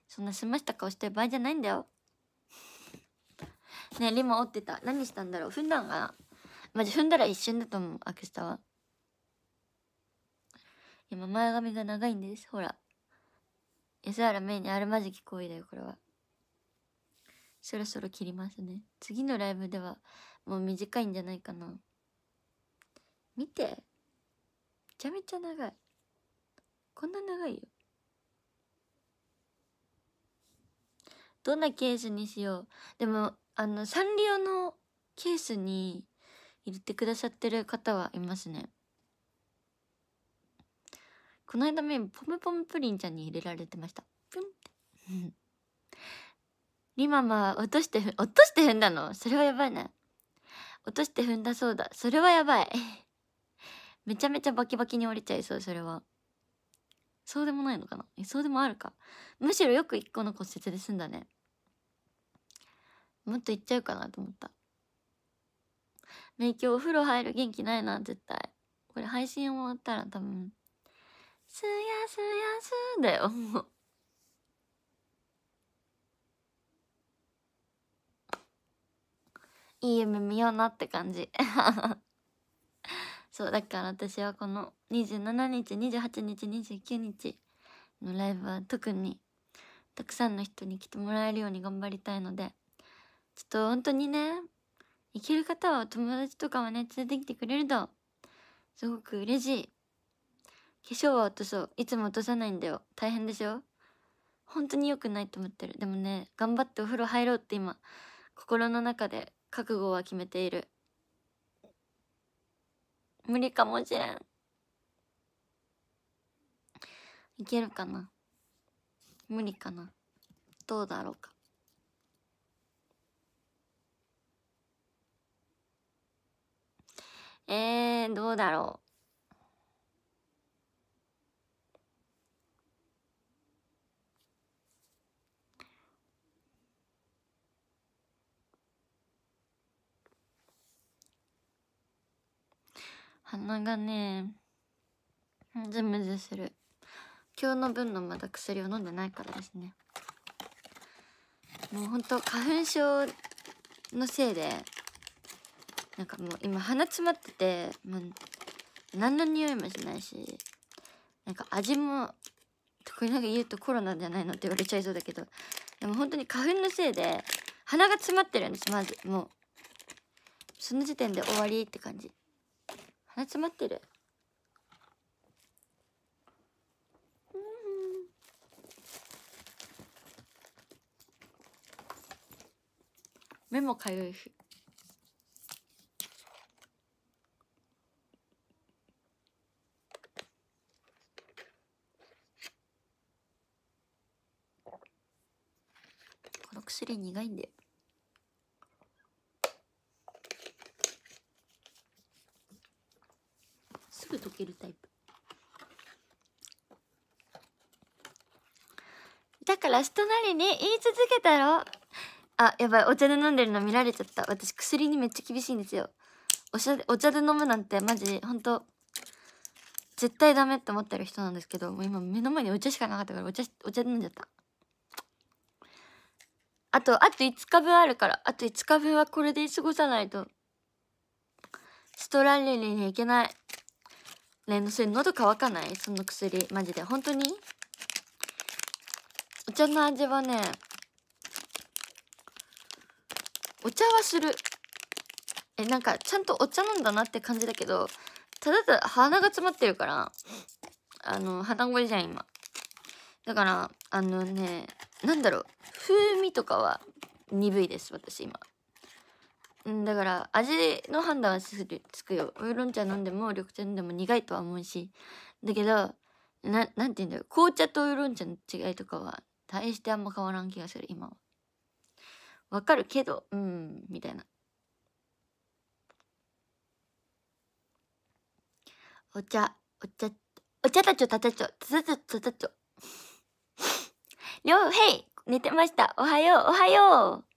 そんなすました顔してる場合じゃないんだよねえリマ折ってた何したんだろう踏んだんかなマジ踏んだら一瞬だと思うアクスタは今前髪が長いんですほら安原メイにあるまじき行為だよこれはそろそろ切りますね次のライブではもう短いんじゃないかな見てちゃめちゃ長いこんな長いよどんなケースにしようでもあのサンリオのケースに入れてくださってる方はいますねこの間めポムポムプリンちゃんに入れられてましたプンってリママ落として落として踏んだのそれはやばいな落として踏んだそうだそれはやばいめちゃめちゃバキバキに折れちゃいそうそれはそうでもないのかなえそうでもあるかむしろよく1個の骨折で済んだねもっといっちゃうかなと思ったね今日お風呂入る元気ないな絶対これ配信終わったら多分すやすやすだよもう (laughs) いい夢見ようなって感じ (laughs) そうだから私はこの27日28日29日のライブは特にたくさんの人に来てもらえるように頑張りたいのでちょっと本当にね行ける方は友達とかはね連れてきてくれるとすごく嬉しい化粧は落とそういつも落とさないんだよ大変でしょ本当に良くないと思ってるでもね頑張ってお風呂入ろうって今心の中で覚悟は決めている無理かもしれん。いけるかな無理かなどうだろうか。えー、どうだろう鼻がねむずむずする今日の分のまだ薬を飲んでないからですねもうほんと花粉症のせいでなんかもう今鼻詰まっててもう何の匂いもしないしなんか味もこれなんか言うとコロナじゃないのって言われちゃいそうだけどでも本当に花粉のせいで鼻が詰まってるんですまずもうその時点で終わりって感じ集まってる目もかゆいしこの薬苦いんだよ溶けるタイプだから人なりに言い続けたろあやばいお茶で飲んでるの見られちゃった私薬にめっちゃ厳しいんですよお茶お茶で飲むなんてマジほんと絶対ダメって思ってる人なんですけどもう今目の前にお茶しかなかったからお茶お茶で飲んじゃったあとあと5日分あるからあと5日分はこれで過ごさないとストラリーに行けないねそれ喉乾かないその薬マジで本当にお茶の味はねお茶はするえなんかちゃんとお茶なんだなって感じだけどただただ鼻が詰まってるからあの鼻声じゃん今だからあのねなんだろう風味とかは鈍いです私今うん、だから味の判断はすぐつくよウーロン茶飲んでも緑茶飲んでも苦いとは思うしだけどななんて言うんだろう紅茶とウーロン茶の違いとかは大してあんま変わらん気がする今はわかるけどうんみたいなお茶お茶お茶たちょたたちょたたちょたたちょりょう (laughs) へい寝てましたおはようおはよう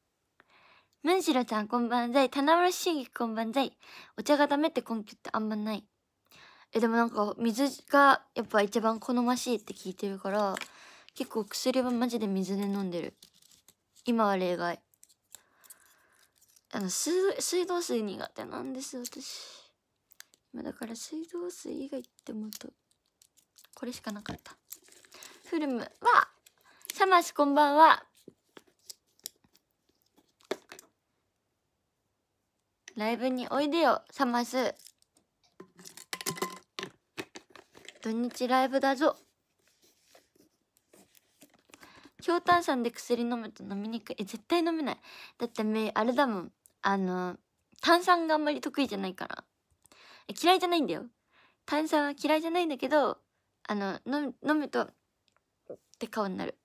むんしろちゃんこんばんざい。棚卸しんこんばんざい。お茶がダメって根拠ってあんまない。え、でもなんか水がやっぱ一番好ましいって聞いてるから、結構薬はマジで水で飲んでる。今は例外。あの、水、水道水苦手なんです私。だから水道水以外ってもっと、これしかなかった。フルムは、シャマシこんばんは。ライブにおいでよ、サマス。土日ライブだぞ。強さんで薬飲むと飲みにくい。え、絶対飲めない。だってめ、あれだもん。あの、炭酸があんまり得意じゃないから。え、嫌いじゃないんだよ。炭酸は嫌いじゃないんだけど、あの、飲むと、って顔になる。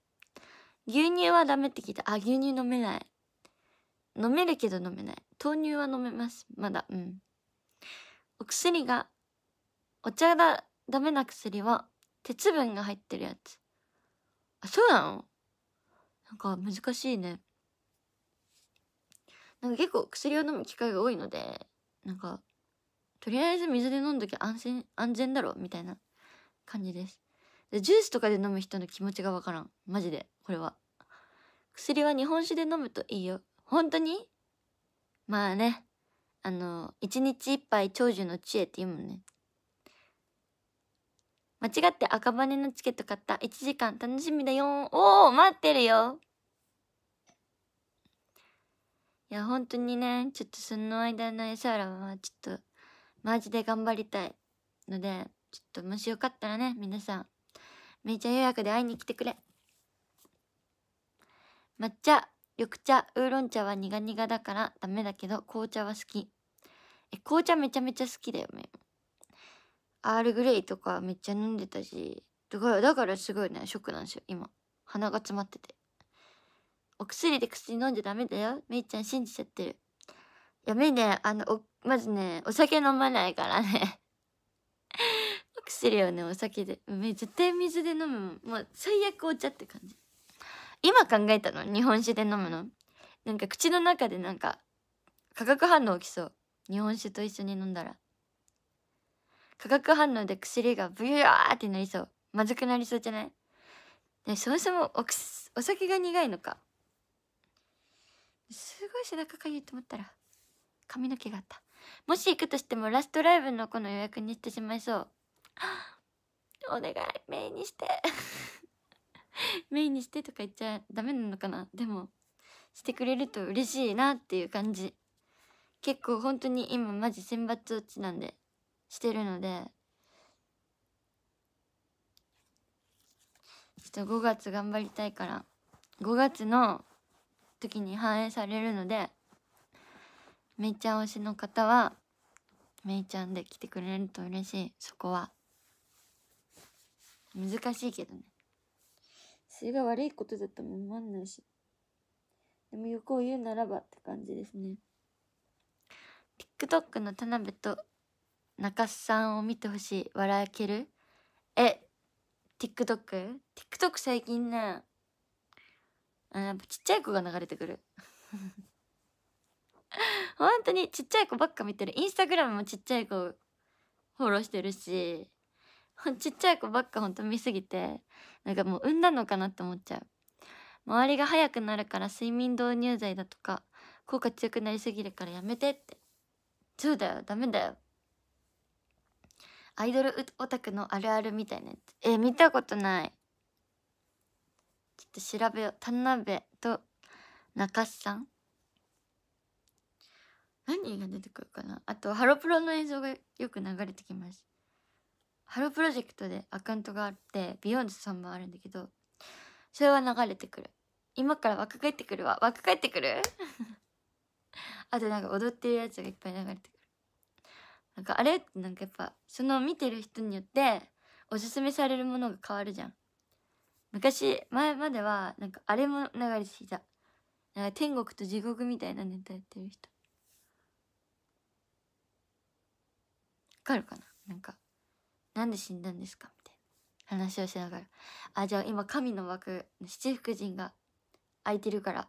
牛乳はダメって聞いた。あ、牛乳飲めない。飲めるけど飲めない豆乳は飲めますまだうんお薬がお茶がダメな薬は鉄分が入ってるやつあそうなのなんか難しいねなんか結構薬を飲む機会が多いのでなんかとりあえず水で飲んどきゃ安心安全だろみたいな感じですでジュースとかで飲む人の気持ちがわからんマジでこれは薬は日本酒で飲むといいよ本当にまあねあの一日一杯長寿の知恵って言うもんね間違って赤羽のチケット買った1時間楽しみだよおお待ってるよいや本当にねちょっとその間の安ラはちょっとマジで頑張りたいのでちょっともしよかったらね皆さんめいちゃん予約で会いに来てくれ抹茶緑茶ウーロン茶は苦々だからダメだけど紅茶は好きえ紅茶めちゃめちゃ好きだよねアールグレイとかめっちゃ飲んでたしだからだからすごいねショックなんですよ今鼻が詰まっててお薬で薬飲んじゃダメだよめいちゃん信じちゃってるやめねあのおまずねお酒飲まないからね (laughs) お薬をねお酒でめ絶対水で飲むもう最悪お茶って感じ今考えたの日本酒で飲むのなんか口の中でなんか化学反応起きそう日本酒と一緒に飲んだら化学反応で薬がブヨーってなりそうまずくなりそうじゃないでそもそもおお酒が苦いのかすごい背中かゆいと思ったら髪の毛があったもし行くとしてもラストライブの子の予約にしてしまいそう (gasps) お願いメインにして (laughs) (laughs) メインにしてとか言っちゃダメなのかなでもしてくれると嬉しいなっていう感じ結構本当に今マジ選抜落ちなんでしてるのでちょっと5月頑張りたいから5月の時に反映されるのでめいちゃん推しの方はめいちゃんで来てくれると嬉しいそこは難しいけどねそれが悪いことだとも思わないし。でも欲を言うならばって感じですね。TikTok の田辺と中須さんを見てほしい。笑けるえ、TikTok?TikTok TikTok 最近ね、あやっぱちっちゃい子が流れてくる。(laughs) 本当にちっちゃい子ばっか見てる。インスタグラムもちっちゃい子フォローしてるし、ちっちゃい子ばっかほんと見すぎてなんかもう産んだのかなって思っちゃう周りが早くなるから睡眠導入剤だとか効果強くなりすぎるからやめてってそうだよダメだよアイドルオタクのあるあるみたいなやつえー、見たことないちょっと調べよう田辺と中須さん何が出てくるかなあとハロプロの映像がよく流れてきましたハロプロジェクトでアカウントがあってビヨンズさんもあるんだけどそれは流れてくる今から若返ってくるわ若返ってくる (laughs) あとなんか踊ってるやつがいっぱい流れてくるなんかあれってなんかやっぱその見てる人によっておすすめされるものが変わるじゃん昔前まではなんかあれも流れてきたなんか天国と地獄みたいなネタやってる人わかるかななんかなんで死んだんですかみたいな話をしながらあじゃあ今神の枠七福神が空いてるから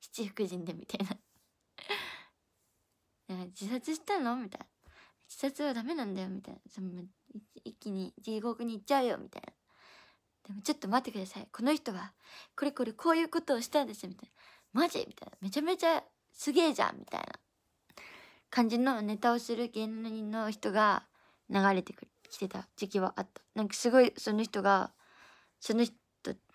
七福神でみたいな (laughs) 自殺したのみたいな自殺はダメなんだよみたいな一気に地獄に行っちゃうよみたいなでもちょっと待ってくださいこの人はこれこれこういうことをしたんですよみたいなマジみたいなめちゃめちゃすげえじゃんみたいな感じのネタをする芸人の人が流れてくる来てた時期はあったなんかすごいその人がその人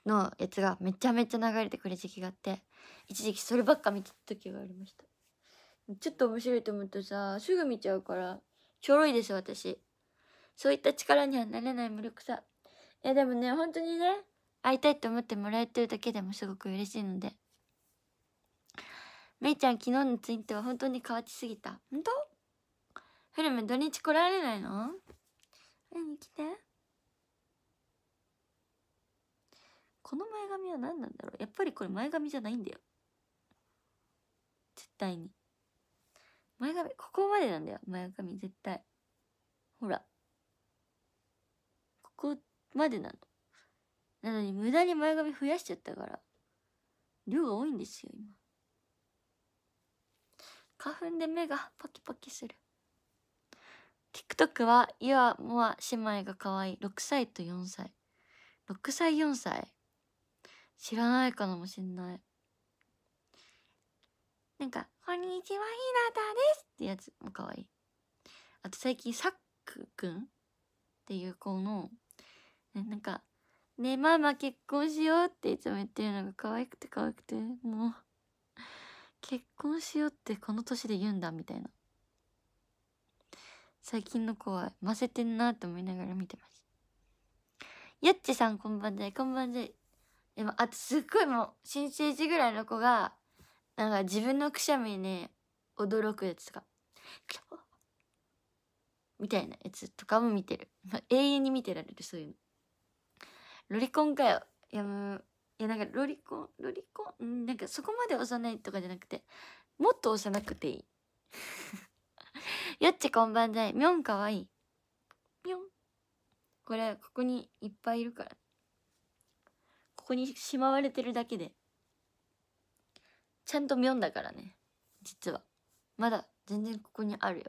のやつがめちゃめちゃ流れてくる時期があって一時期そればっか見てた時がありましたちょっと面白いと思うとさすぐ見ちゃうからちょろいです私そういった力にはなれない無力さいやでもね本当にね会いたいと思ってもらえてるだけでもすごく嬉しいのでめいちゃん昨日のツイートは本当に変わっすぎた本当フルム土日来られないの何来てこの前髪は何なんだろうやっぱりこれ前髪じゃないんだよ絶対に前髪ここまでなんだよ前髪絶対ほらここまでなのなのに無駄に前髪増やしちゃったから量が多いんですよ今花粉で目がパキパキする TikTok は、いわ。もは姉妹が可愛い。6歳と4歳。6歳、4歳知らないかもしんない。なんか、こんにちは、ひなたですってやつも可愛い。あと最近、さっくくんっていう子の、なんか、ねママ結婚しようっていつも言ってるのが可愛くて可愛くて、もう、結婚しようってこの年で言うんだみたいな。最近の子はませてんなと思いながら見てますやっちさんこんばんでこんばんででもあとすっごいもう新生児ぐらいの子がなんか自分のくしゃみね驚くやつとか (laughs) みたいなやつとかも見てる、まあ、永遠に見てられるそういうのロリコンかよいやもういやなんかロリコンロリコンなんかそこまで幼いとかじゃなくてもっと幼くていいよっちこんばんじゃい。みょんかわいい。みょん。これ、ここにいっぱいいるから。ここにしまわれてるだけで。ちゃんとみょんだからね。実は。まだ全然ここにあるよ。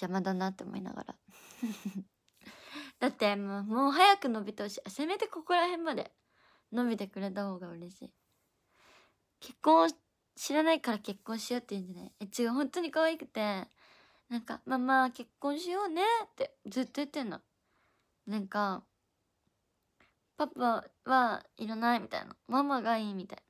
邪魔だなって思いながら。(laughs) だってもうもう早く伸びてほしい。せめてここら辺まで伸びてくれた方が嬉しい。結婚知らないから結婚しようって言うんじゃないえ違う本当に可愛くてなんか「ママ結婚しようね」ってずっと言ってんのなんか「パパはいらない」みたいな「ママがいい」みたい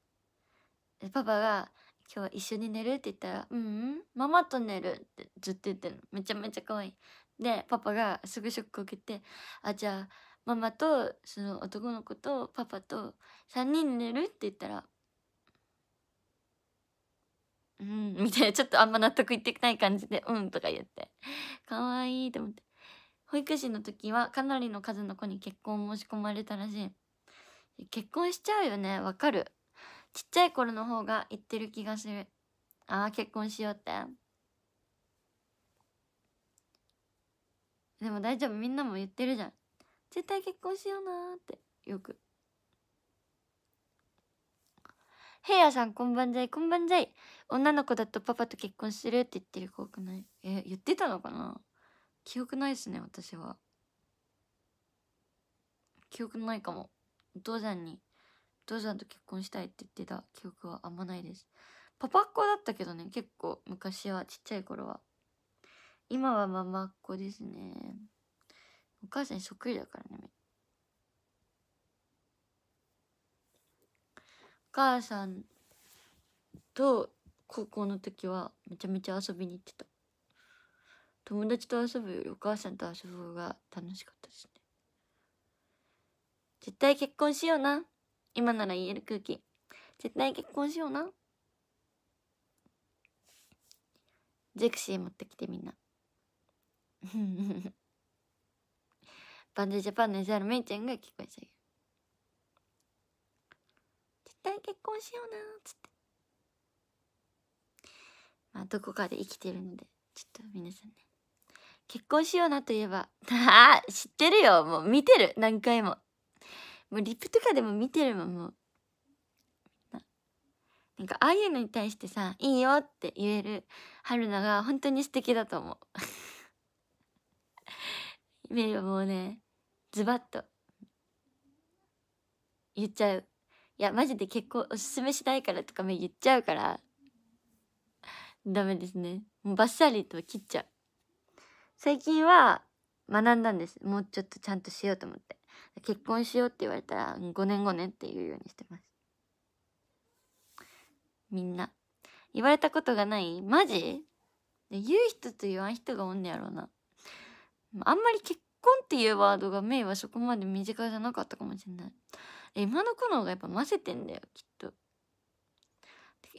なパパが「今日は一緒に寝る?」って言ったら「うん、うん、ママと寝る」ってずっと言ってんのめちゃめちゃ可愛いでパパがすぐショックを受けて「あじゃあママとその男の子とパパと3人寝る?」って言ったらうん、(laughs) みたいな、ちょっとあんま納得いってない感じで、うんとか言って。かわいいと思って。保育士の時はかなりの数の子に結婚を申し込まれたらしい。結婚しちゃうよね、わかる。ちっちゃい頃の方が言ってる気がする。ああ、結婚しようって。でも大丈夫、みんなも言ってるじゃん。絶対結婚しようなって、よく。平野さん、こんばんじゃい、こんばんじゃい。女の子だとパパと結婚するって言ってる子多くないえ言ってたのかな記憶ないっすね私は記憶ないかもお父さんにお父さんと結婚したいって言ってた記憶はあんまないですパパっ子だったけどね結構昔はちっちゃい頃は今はママっ子ですねお母さんにそっくりだからねお母さんと高校の時はめちゃめちゃ遊びに行ってた友達と遊ぶよりお母さんと遊ぶ方が楽しかったですね絶対結婚しような今なら言える空気絶対結婚しようなジェクシー持ってきてみんな (laughs) バンズジャパンのジャメイちゃんが結婚した絶対結婚しようなっつってまあ、どこかで生きてるので、ちょっと皆さんね。結婚しようなといえば、(laughs) ああ、知ってるよもう見てる何回も。もうリプとかでも見てるもん、もう。なんかああいうのに対してさ「いいよ」って言える春菜が本当に素敵だと思う。メイはもうねズバッと言っちゃう。いやマジで結構おすすめしないからとか言っちゃうからダメですねもうバッサリと切っちゃう最近は学んだんですもうちょっとちゃんとしようと思って結婚しようって言われたら5年後ねっていうようにしてますみんな言われたことがないマジ言う人と言わん人がおんねやろうなあんまり結婚っていうワードがメイはそこまで身近じゃなかったかもしれない今の子の方がやっぱ混ぜてんだよきっと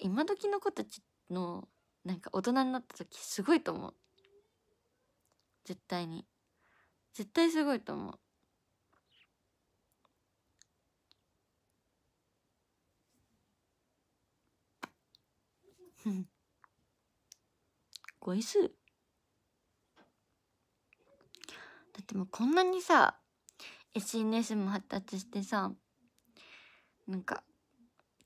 今時の子たちのなんか大人になった時すごいと思う絶対に絶対すごいと思ううん。ごいすだってもうこんなにさ SNS も発達してさなんか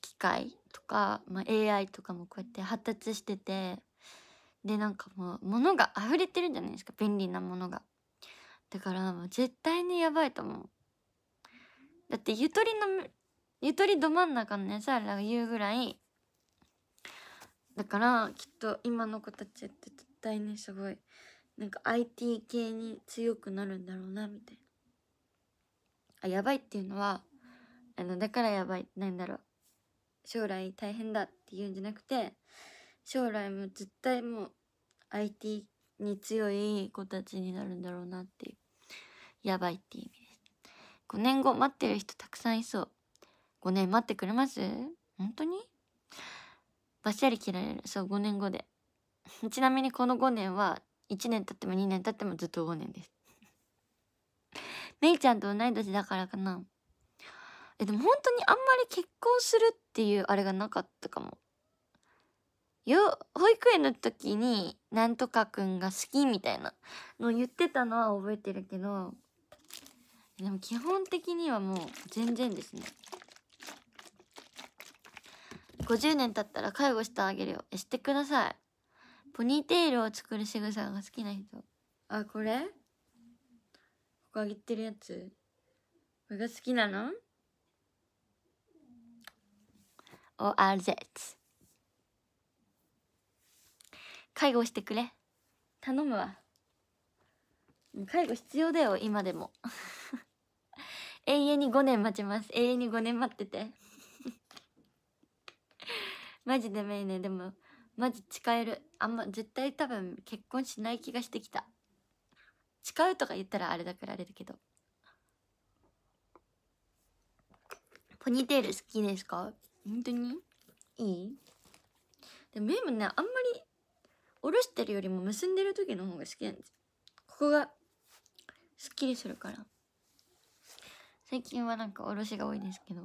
機械とか、まあ、AI とかもこうやって発達しててでなんかもう物が溢れてるじゃないですか便利なものがだからもう絶対にやばいと思うだってゆとりのゆとりど真ん中のねサラが言うぐらいだからきっと今の子たちって絶対にすごいなんか IT 系に強くなるんだろうなみたいなあやばいっていうのはあのだからやばいなんだろう将来大変だっていうんじゃなくて将来も絶対もう IT に強い子たちになるんだろうなっていうやばいっていう意味です5年後待ってる人たくさんいそう5年待ってくれます本当にバっシャリ切られるそう5年後で (laughs) ちなみにこの5年は1年経っても2年経ってもずっと5年ですめい (laughs) ちゃんと同い年だからかなえでも本当にあんまり結婚するっていうあれがなかったかもよ保育園の時になんとかくんが好きみたいなの言ってたのは覚えてるけどでも基本的にはもう全然ですね50年経ったら介護してあげるよえしてくださいポニーテールを作る仕草が好きな人あこれここあげてるやつこれが好きなの ORZ 介護してくれ頼むわ介護必要だよ今でも (laughs) 永遠に5年待ちます永遠に5年待ってて (laughs) マジでめいねでもマジ誓えるあんま絶対多分結婚しない気がしてきた誓うとか言ったらあれだからあれだけどポニーテール好きですか本当にいいでもメイもねあんまり下ろしてるよりも結んでる時の方が好きなんですここがすっきりするから最近はなんかおろしが多いですけど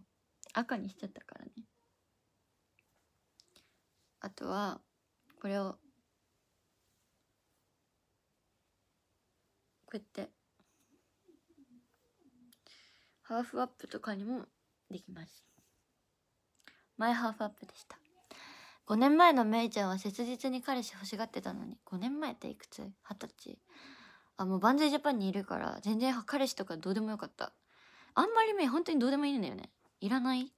赤にしちゃったからねあとはこれをこうやってハーフアップとかにもできますマイハーフアップでした5年前のめいちゃんは切実に彼氏欲しがってたのに5年前っていくつ二十歳あもうバンズイジャパンにいるから全然彼氏とかどうでもよかったあんまりめい本当にどうでもいいんだよねいらない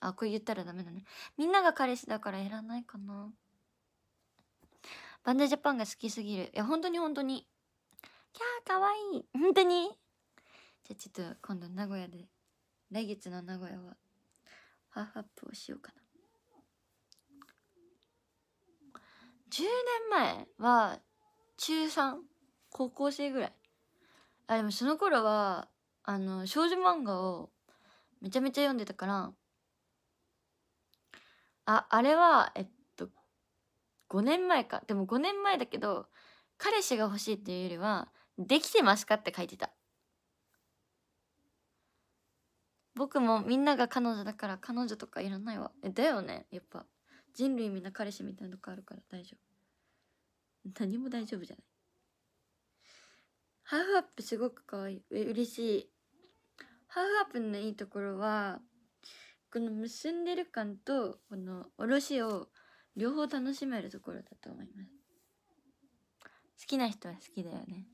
あこれ言ったらダメだねみんなが彼氏だからいらないかなバンズイジャパンが好きすぎるいや本当に本当にキャーかわいい本当にじゃあちょっと今度名古屋で来月の名古屋はハーフアップをしようかな10年前は中3高校生ぐらいあでもその頃はあの少女漫画をめちゃめちゃ読んでたからああれはえっと5年前かでも5年前だけど彼氏が欲しいっていうよりはできてますかって書いてた僕もみんなが彼女だから彼女とかいらないわえだよねやっぱ人類みんな彼氏みたいなとこあるから大丈夫何も大丈夫じゃないハーフアップすごく可愛いえ嬉しいハーフアップのいいところはこの結んでる感とこのおろしを両方楽しめるところだと思います好きな人は好きだよね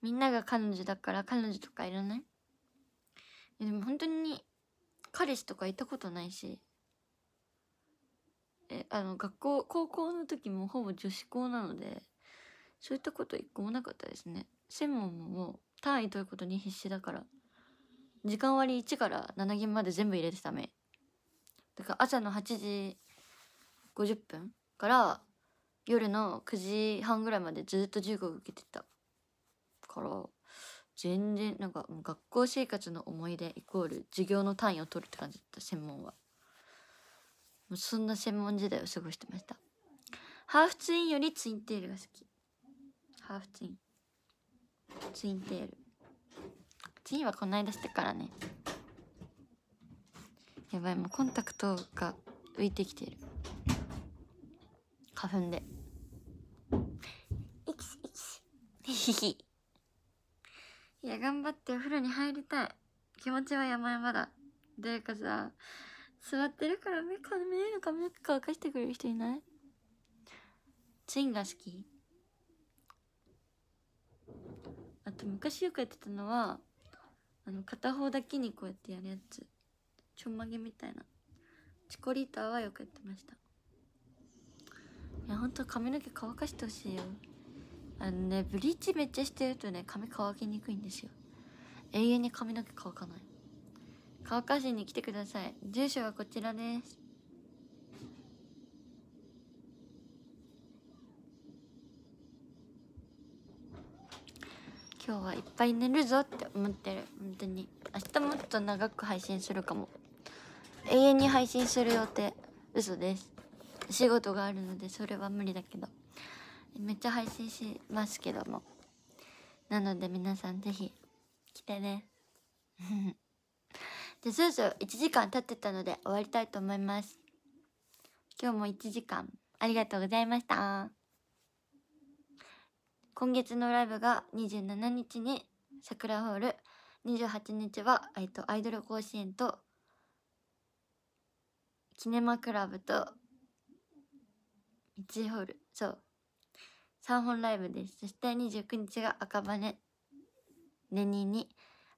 みんなが彼女だから彼女とかいらないでも本当に彼氏とかいたことないしえあの学校高校の時もほぼ女子校なのでそういったこと一個もなかったですね専門ももう単位取ることに必死だから時間割1から7限まで全部入れてためだから朝の8時50分から夜の9時半ぐらいまでずっと授業受けてたから全然なんか学校生活の思い出イコール授業の単位を取るって感じだった専門はもうそんな専門時代を過ごしてましたハーフツインよりツインテールが好きハーフツインツインテールツインはこないだしてからねやばいもうコンタクトが浮いてきてる花粉でいきしいきし。いや、頑張ってお風呂に入りたい。気持ちは山々だ。というかさ、座ってるから目か見えるか目か乾かしてくれる人いないチンが好きあと昔よくやってたのは、あの、片方だけにこうやってやるやつ。ちょんまげみたいな。チコリータはよくやってました。いや本当髪の毛乾かしてほしいよあのねブリーチめっちゃしてるとね髪乾きにくいんですよ永遠に髪の毛乾かない乾かしに来てください住所はこちらです今日はいっぱい寝るぞって思ってる本当に明日もっと長く配信するかも永遠に配信する予定嘘です仕事があるのでそれは無理だけどめっちゃ配信しますけどもなので皆さん是非来てね (laughs) でそろそろ1時間経ってたので終わりたいと思います今日も1時間ありがとうございました今月のライブが27日に桜ホール28日は、えっと、アイドル甲子園とキネマクラブと1ホールそう3本ライブですそして29日が赤羽ネニに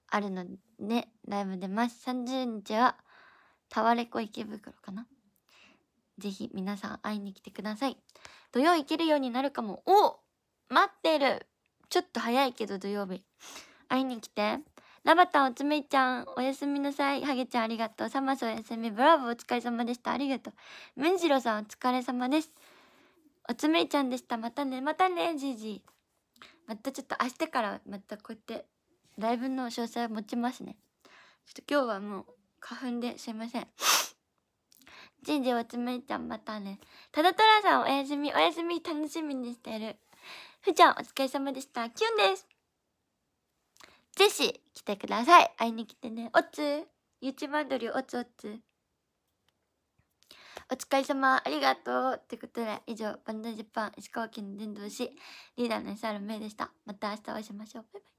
あるのでライブ出ます30日はタワレコ池袋かなぜひ皆さん会いに来てください土曜行けるようになるかもお待ってるちょっと早いけど土曜日会いに来てラバタンおつめちゃんおやすみなさいハゲちゃんありがとうサマスおやすみブラボーお疲れ様でしたありがとうムンジロさんお疲れ様ですおつめいちゃんでした。またね、またね、じいじ。またちょっと明日からまたこうやってライブの詳細を持ちますね。ちょっと今日はもう花粉ですいません。じいじおつめいちゃんまたね。ただとらさんおやすみ、おやすみ楽しみにしてる。ふちゃんお疲れ様でした。きゅんです。ぜひ来てください。会いに来てね。おつ !YouTube アンドリューおつおつ。お疲れ様、ありがとう。ということで、以上、バンダジャパン石川県の伝道師、リーダーの石原芽でした。また明日お会いしましょう。バイバイ。